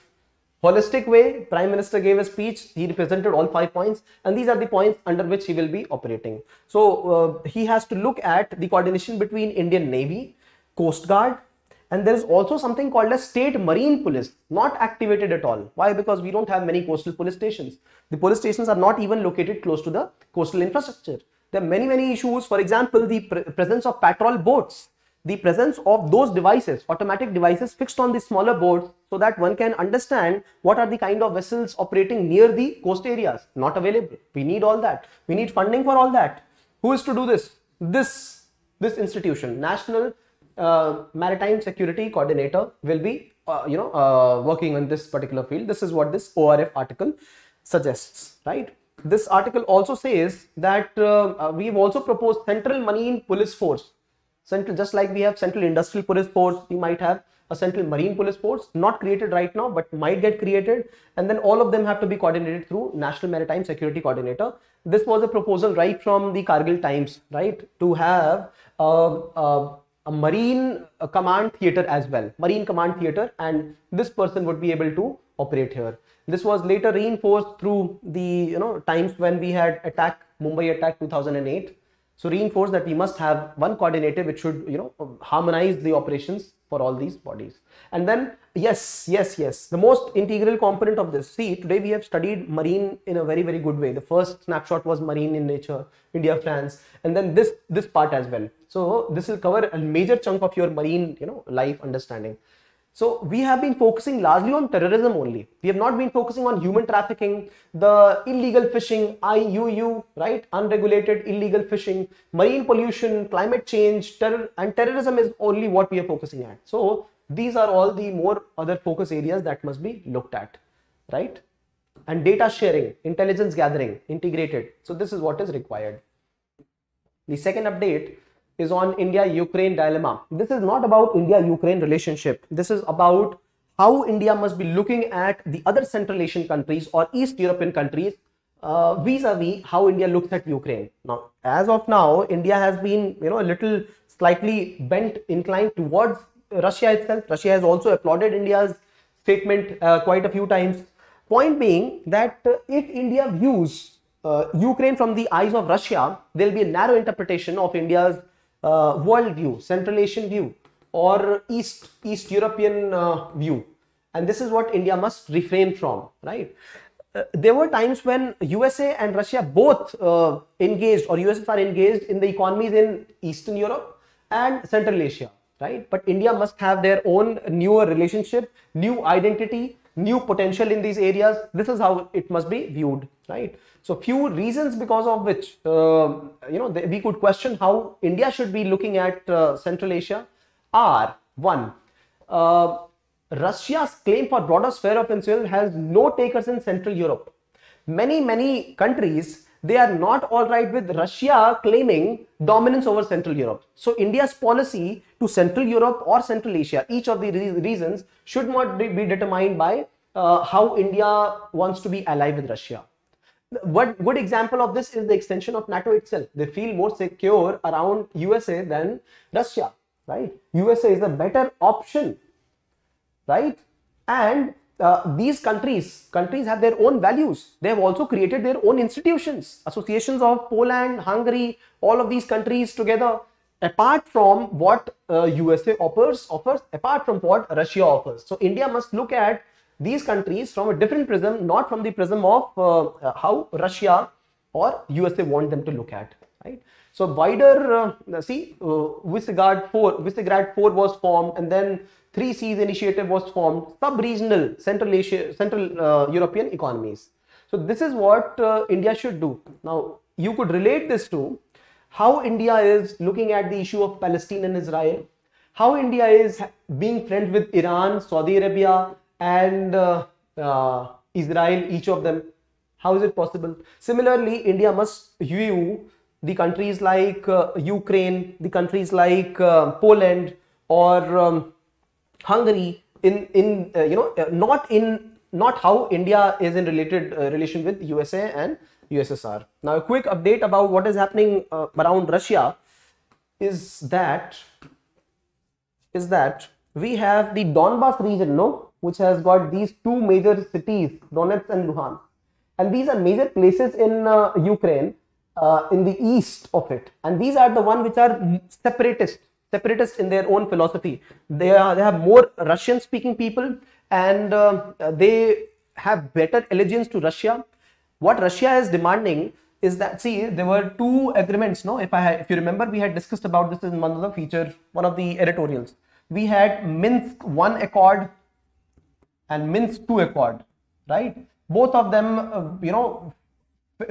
Holistic way, Prime Minister gave a speech, he represented all five points and these are the points under which he will be operating. So, uh, he has to look at the coordination between Indian Navy, Coast Guard, and there is also something called a state marine police, not activated at all. Why? Because we don't have many coastal police stations. The police stations are not even located close to the coastal infrastructure. There are many, many issues. For example, the pre presence of patrol boats, the presence of those devices, automatic devices fixed on the smaller boats so that one can understand what are the kind of vessels operating near the coast areas. Not available. We need all that. We need funding for all that. Who is to do this? This, this institution, National uh, maritime security coordinator will be uh, you know uh, working on this particular field this is what this orf article suggests right this article also says that uh, uh, we've also proposed central marine police force central just like we have central industrial police force you might have a central marine police force not created right now but might get created and then all of them have to be coordinated through national maritime security coordinator this was a proposal right from the cargill times right to have a uh, a marine command theater as well, marine command theater, and this person would be able to operate here. This was later reinforced through the you know times when we had attack Mumbai attack 2008. So reinforced that we must have one coordinator which should you know harmonize the operations for all these bodies. And then, yes, yes, yes, the most integral component of this. See, today we have studied marine in a very, very good way. The first snapshot was marine in nature, India, France, and then this, this part as well. So this will cover a major chunk of your marine, you know, life understanding. So we have been focusing largely on terrorism only. We have not been focusing on human trafficking, the illegal fishing, IUU, right? Unregulated illegal fishing, marine pollution, climate change, terror, and terrorism is only what we are focusing at. So these are all the more other focus areas that must be looked at, right? And data sharing, intelligence gathering, integrated. So this is what is required. The second update is on India-Ukraine dilemma. This is not about India-Ukraine relationship. This is about how India must be looking at the other Central Asian countries or East European countries uh, vis-a-vis uh, -vis how India looks at Ukraine. Now, as of now, India has been, you know, a little slightly bent, inclined towards Russia itself. Russia has also applauded India's statement uh, quite a few times. Point being that uh, if India views uh, Ukraine from the eyes of Russia, there will be a narrow interpretation of India's uh, world view, Central Asian view or East, East European uh, view. And this is what India must refrain from, right? Uh, there were times when USA and Russia both engaged or US are engaged in the economies in Eastern Europe and Central Asia, right? But India must have their own newer relationship, new identity, new potential in these areas. This is how it must be viewed, right? So few reasons because of which, uh, you know, we could question how India should be looking at uh, Central Asia are one, uh, Russia's claim for broader sphere of influence has no takers in Central Europe. Many, many countries, they are not all right with Russia claiming dominance over Central Europe. So India's policy to Central Europe or Central Asia, each of the re reasons should not be determined by uh, how India wants to be allied with Russia. What good example of this is the extension of NATO itself. They feel more secure around USA than Russia, right? USA is the better option, right? And uh, these countries, countries have their own values. They have also created their own institutions, associations of Poland, Hungary, all of these countries together apart from what uh, USA offers, offers apart from what Russia offers. So India must look at these countries from a different prism, not from the prism of uh, how Russia or USA want them to look at, right? So wider, uh, see, uh, Visegrad 4, Visegrad 4 was formed and then 3C's initiative was formed, sub-regional Central, Asia, Central uh, European economies. So this is what uh, India should do. Now, you could relate this to how India is looking at the issue of Palestine and Israel, how India is being friends with Iran, Saudi Arabia, and uh, uh, Israel, each of them. How is it possible? Similarly, India must view the countries like uh, Ukraine, the countries like Poland or um, Hungary in in you know not in not how India is in related uh, relation with USA and USSR. Now, a quick update about what is happening uh, around Russia is that is that we have the Donbas region, no? which has got these two major cities, Donetsk and Luhansk. And these are major places in uh, Ukraine, uh, in the east of it. And these are the one which are separatist, separatist in their own philosophy. They, are, they have more Russian speaking people and uh, they have better allegiance to Russia. What Russia is demanding is that see there were two agreements no if i if you remember we had discussed about this in one of the feature one of the editorials we had minsk one accord and Minsk II Accord, right? Both of them, uh, you know,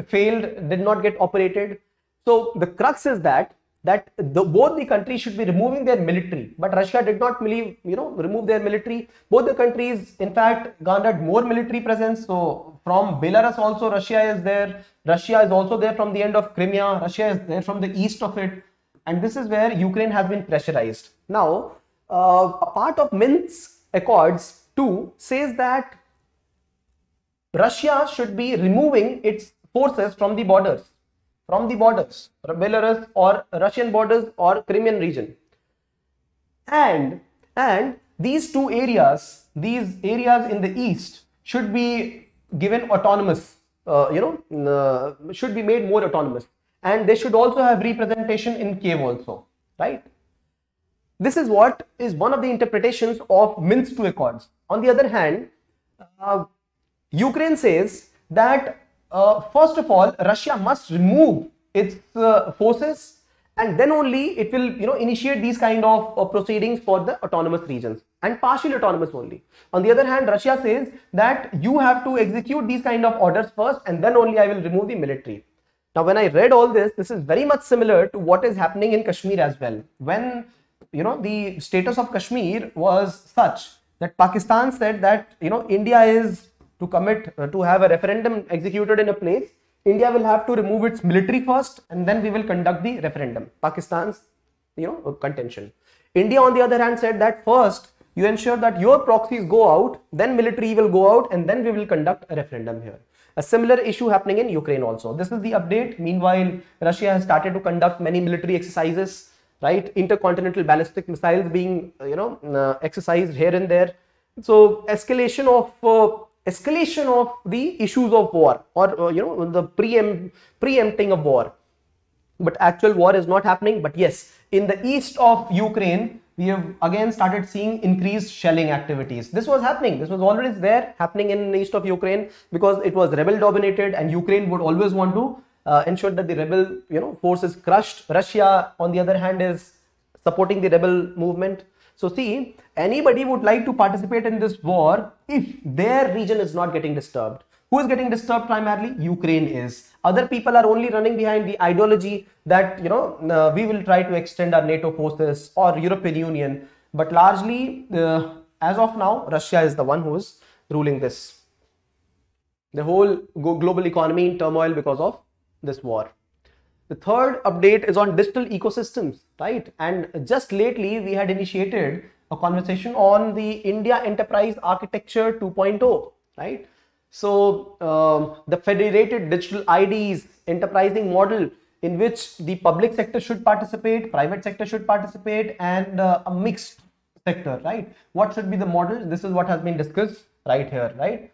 failed, did not get operated. So the crux is that that the, both the countries should be removing their military, but Russia did not believe, you know, remove their military. Both the countries, in fact, garnered more military presence. So from Belarus also, Russia is there. Russia is also there from the end of Crimea. Russia is there from the east of it. And this is where Ukraine has been pressurized. Now, uh, a part of Minsk Accords 2 says that Russia should be removing its forces from the borders, from the borders, Belarus or Russian borders or Crimean region. And, and these two areas, these areas in the east should be given autonomous, uh, you know, uh, should be made more autonomous. And they should also have representation in Kiev also, right? This is what is one of the interpretations of Minsk II Accords. On the other hand, uh, Ukraine says that uh, first of all, Russia must remove its uh, forces and then only it will you know initiate these kind of uh, proceedings for the autonomous regions and partial autonomous only on the other hand russia says that you have to execute these kind of orders first and then only i will remove the military now when i read all this this is very much similar to what is happening in kashmir as well when you know the status of kashmir was such that Pakistan said that you know India is to commit uh, to have a referendum executed in a place India will have to remove its military first and then we will conduct the referendum Pakistan's you know uh, contention India on the other hand said that first you ensure that your proxies go out then military will go out and then we will conduct a referendum here a similar issue happening in Ukraine also this is the update meanwhile Russia has started to conduct many military exercises right? Intercontinental ballistic missiles being, uh, you know, uh, exercised here and there. So escalation of uh, escalation of the issues of war or uh, you know the preempt preempting of war but actual war is not happening but yes in the east of ukraine we have again started seeing increased shelling activities this was happening this was already there happening in the east of ukraine because it was rebel dominated and ukraine would always want to uh, ensured that the rebel you know force is crushed russia on the other hand is supporting the rebel movement so see anybody would like to participate in this war if their region is not getting disturbed who is getting disturbed primarily ukraine is other people are only running behind the ideology that you know uh, we will try to extend our nato forces or european union but largely uh, as of now russia is the one who is ruling this the whole global economy in turmoil because of this war. The third update is on digital ecosystems, right? And just lately, we had initiated a conversation on the India Enterprise Architecture 2.0, right? So um, the federated digital IDs enterprising model in which the public sector should participate, private sector should participate, and uh, a mixed sector, right? What should be the model? This is what has been discussed right here, right?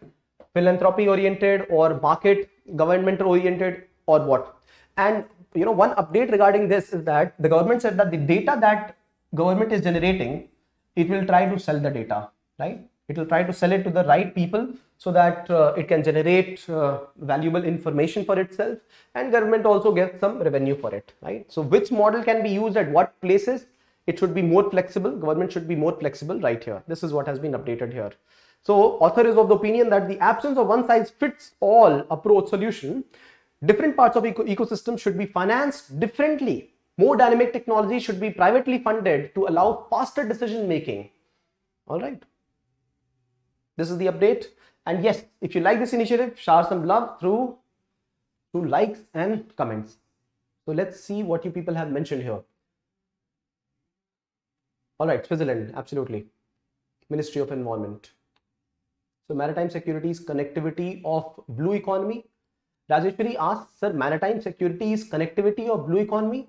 Philanthropy oriented or market government oriented or what. And you know, one update regarding this is that the government said that the data that government is generating, it will try to sell the data, right? It will try to sell it to the right people so that uh, it can generate uh, valuable information for itself and government also gets some revenue for it, right? So which model can be used at what places? It should be more flexible. Government should be more flexible right here. This is what has been updated here. So author is of the opinion that the absence of one size fits all approach solution different parts of eco ecosystem should be financed differently. More dynamic technology should be privately funded to allow faster decision making. All right. This is the update. And yes, if you like this initiative, share some love through, through likes and comments. So let's see what you people have mentioned here. All right, Switzerland, absolutely. Ministry of Environment. So maritime security is connectivity of blue economy Rajeshpuri asks, sir, maritime security is connectivity of blue economy.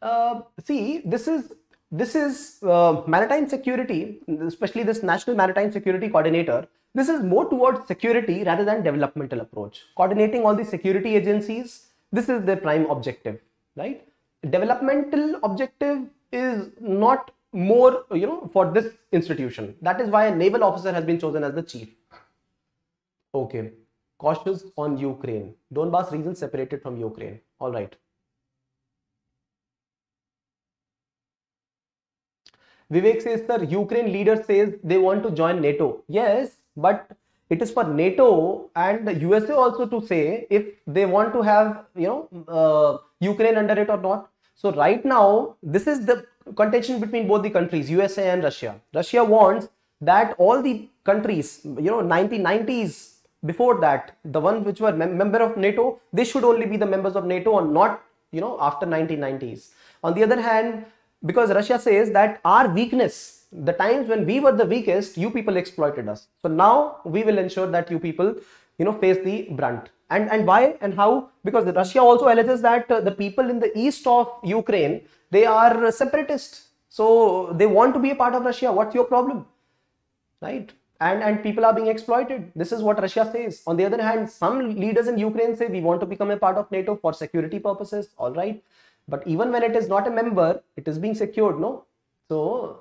Uh, see, this is this is uh, maritime security, especially this National Maritime Security Coordinator. This is more towards security rather than developmental approach. Coordinating all the security agencies, this is their prime objective, right? Developmental objective is not more, you know, for this institution. That is why a naval officer has been chosen as the chief. Okay cautious on Ukraine. Donbas region separated from Ukraine. All right. Vivek says, sir, Ukraine leader says they want to join NATO. Yes, but it is for NATO and USA also to say if they want to have, you know, uh, Ukraine under it or not. So right now, this is the contention between both the countries, USA and Russia. Russia wants that all the countries, you know, 1990s before that the ones which were mem member of nato they should only be the members of nato and not you know after 1990s on the other hand because russia says that our weakness the times when we were the weakest you people exploited us so now we will ensure that you people you know face the brunt and and why and how because russia also alleges that uh, the people in the east of ukraine they are separatists so they want to be a part of russia what's your problem right and, and people are being exploited. This is what Russia says. On the other hand, some leaders in Ukraine say we want to become a part of NATO for security purposes, all right. But even when it is not a member, it is being secured, no? So,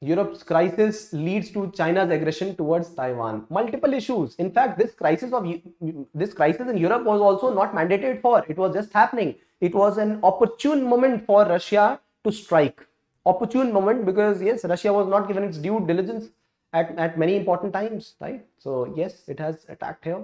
Europe's crisis leads to China's aggression towards Taiwan. Multiple issues. In fact, this crisis of this crisis in Europe was also not mandated for. It was just happening. It was an opportune moment for Russia to strike opportune moment because yes, Russia was not given its due diligence at, at many important times, right? So yes, it has attacked here.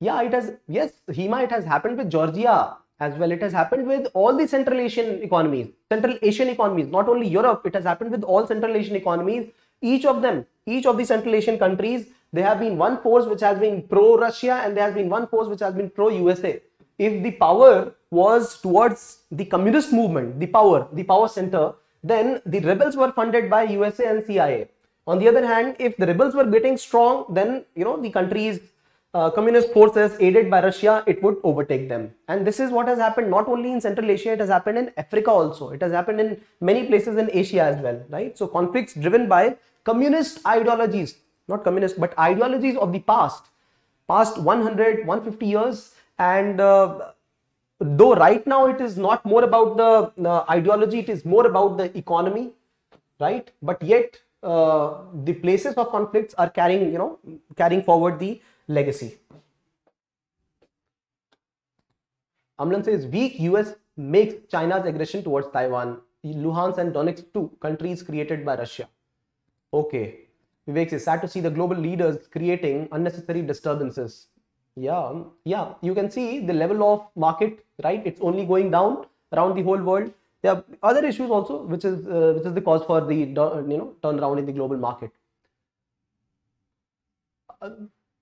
Yeah, it has, yes, HEMA, it has happened with Georgia as well. It has happened with all the Central Asian economies, Central Asian economies, not only Europe, it has happened with all Central Asian economies. Each of them, each of the Central Asian countries, there have been one force which has been pro-Russia and there has been one force which has been pro-USA. If the power was towards the communist movement, the power, the power center, then the rebels were funded by USA and CIA. On the other hand, if the rebels were getting strong, then, you know, the country's uh, communist forces aided by Russia, it would overtake them. And this is what has happened not only in Central Asia, it has happened in Africa also. It has happened in many places in Asia as well, right? So conflicts driven by communist ideologies, not communist, but ideologies of the past, past 100, 150 years. And uh, though right now it is not more about the uh, ideology it is more about the economy right but yet uh, the places of conflicts are carrying you know carrying forward the legacy amlan says weak us makes china's aggression towards taiwan luhansk and donetsk two countries created by russia okay vivek says, sad to see the global leaders creating unnecessary disturbances yeah yeah you can see the level of market right it's only going down around the whole world there are other issues also which is uh, which is the cause for the uh, you know turnaround in the global market uh,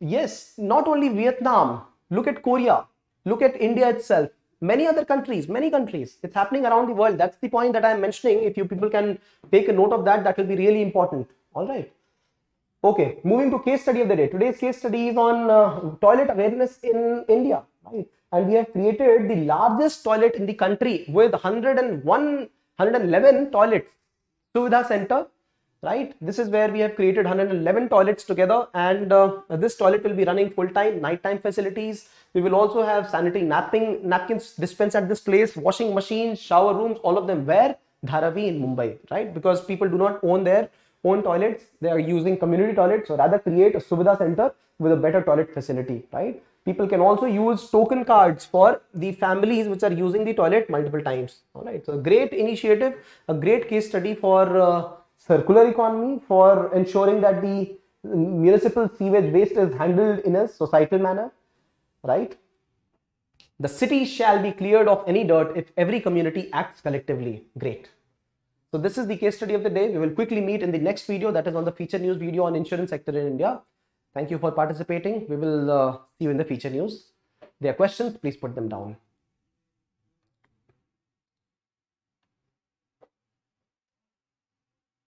yes not only vietnam look at korea look at india itself many other countries many countries it's happening around the world that's the point that i'm mentioning if you people can take a note of that that will be really important all right Okay, moving to case study of the day. Today's case study is on uh, toilet awareness in India, right? And we have created the largest toilet in the country with 101, 111 toilets. Suvidha Center, right? This is where we have created 111 toilets together and uh, this toilet will be running full-time, nighttime facilities. We will also have sanitary napping, napkins dispense at this place, washing machines, shower rooms, all of them where? Dharavi in Mumbai, right? Because people do not own their own toilets. They are using community toilets or rather create a subida center with a better toilet facility, right? People can also use token cards for the families which are using the toilet multiple times. All right. So great initiative, a great case study for uh, circular economy for ensuring that the municipal sewage waste is handled in a societal manner, right? The city shall be cleared of any dirt if every community acts collectively. Great. So this is the case study of the day. We will quickly meet in the next video that is on the feature news video on insurance sector in India. Thank you for participating. We will uh, see you in the feature news. There are questions, please put them down.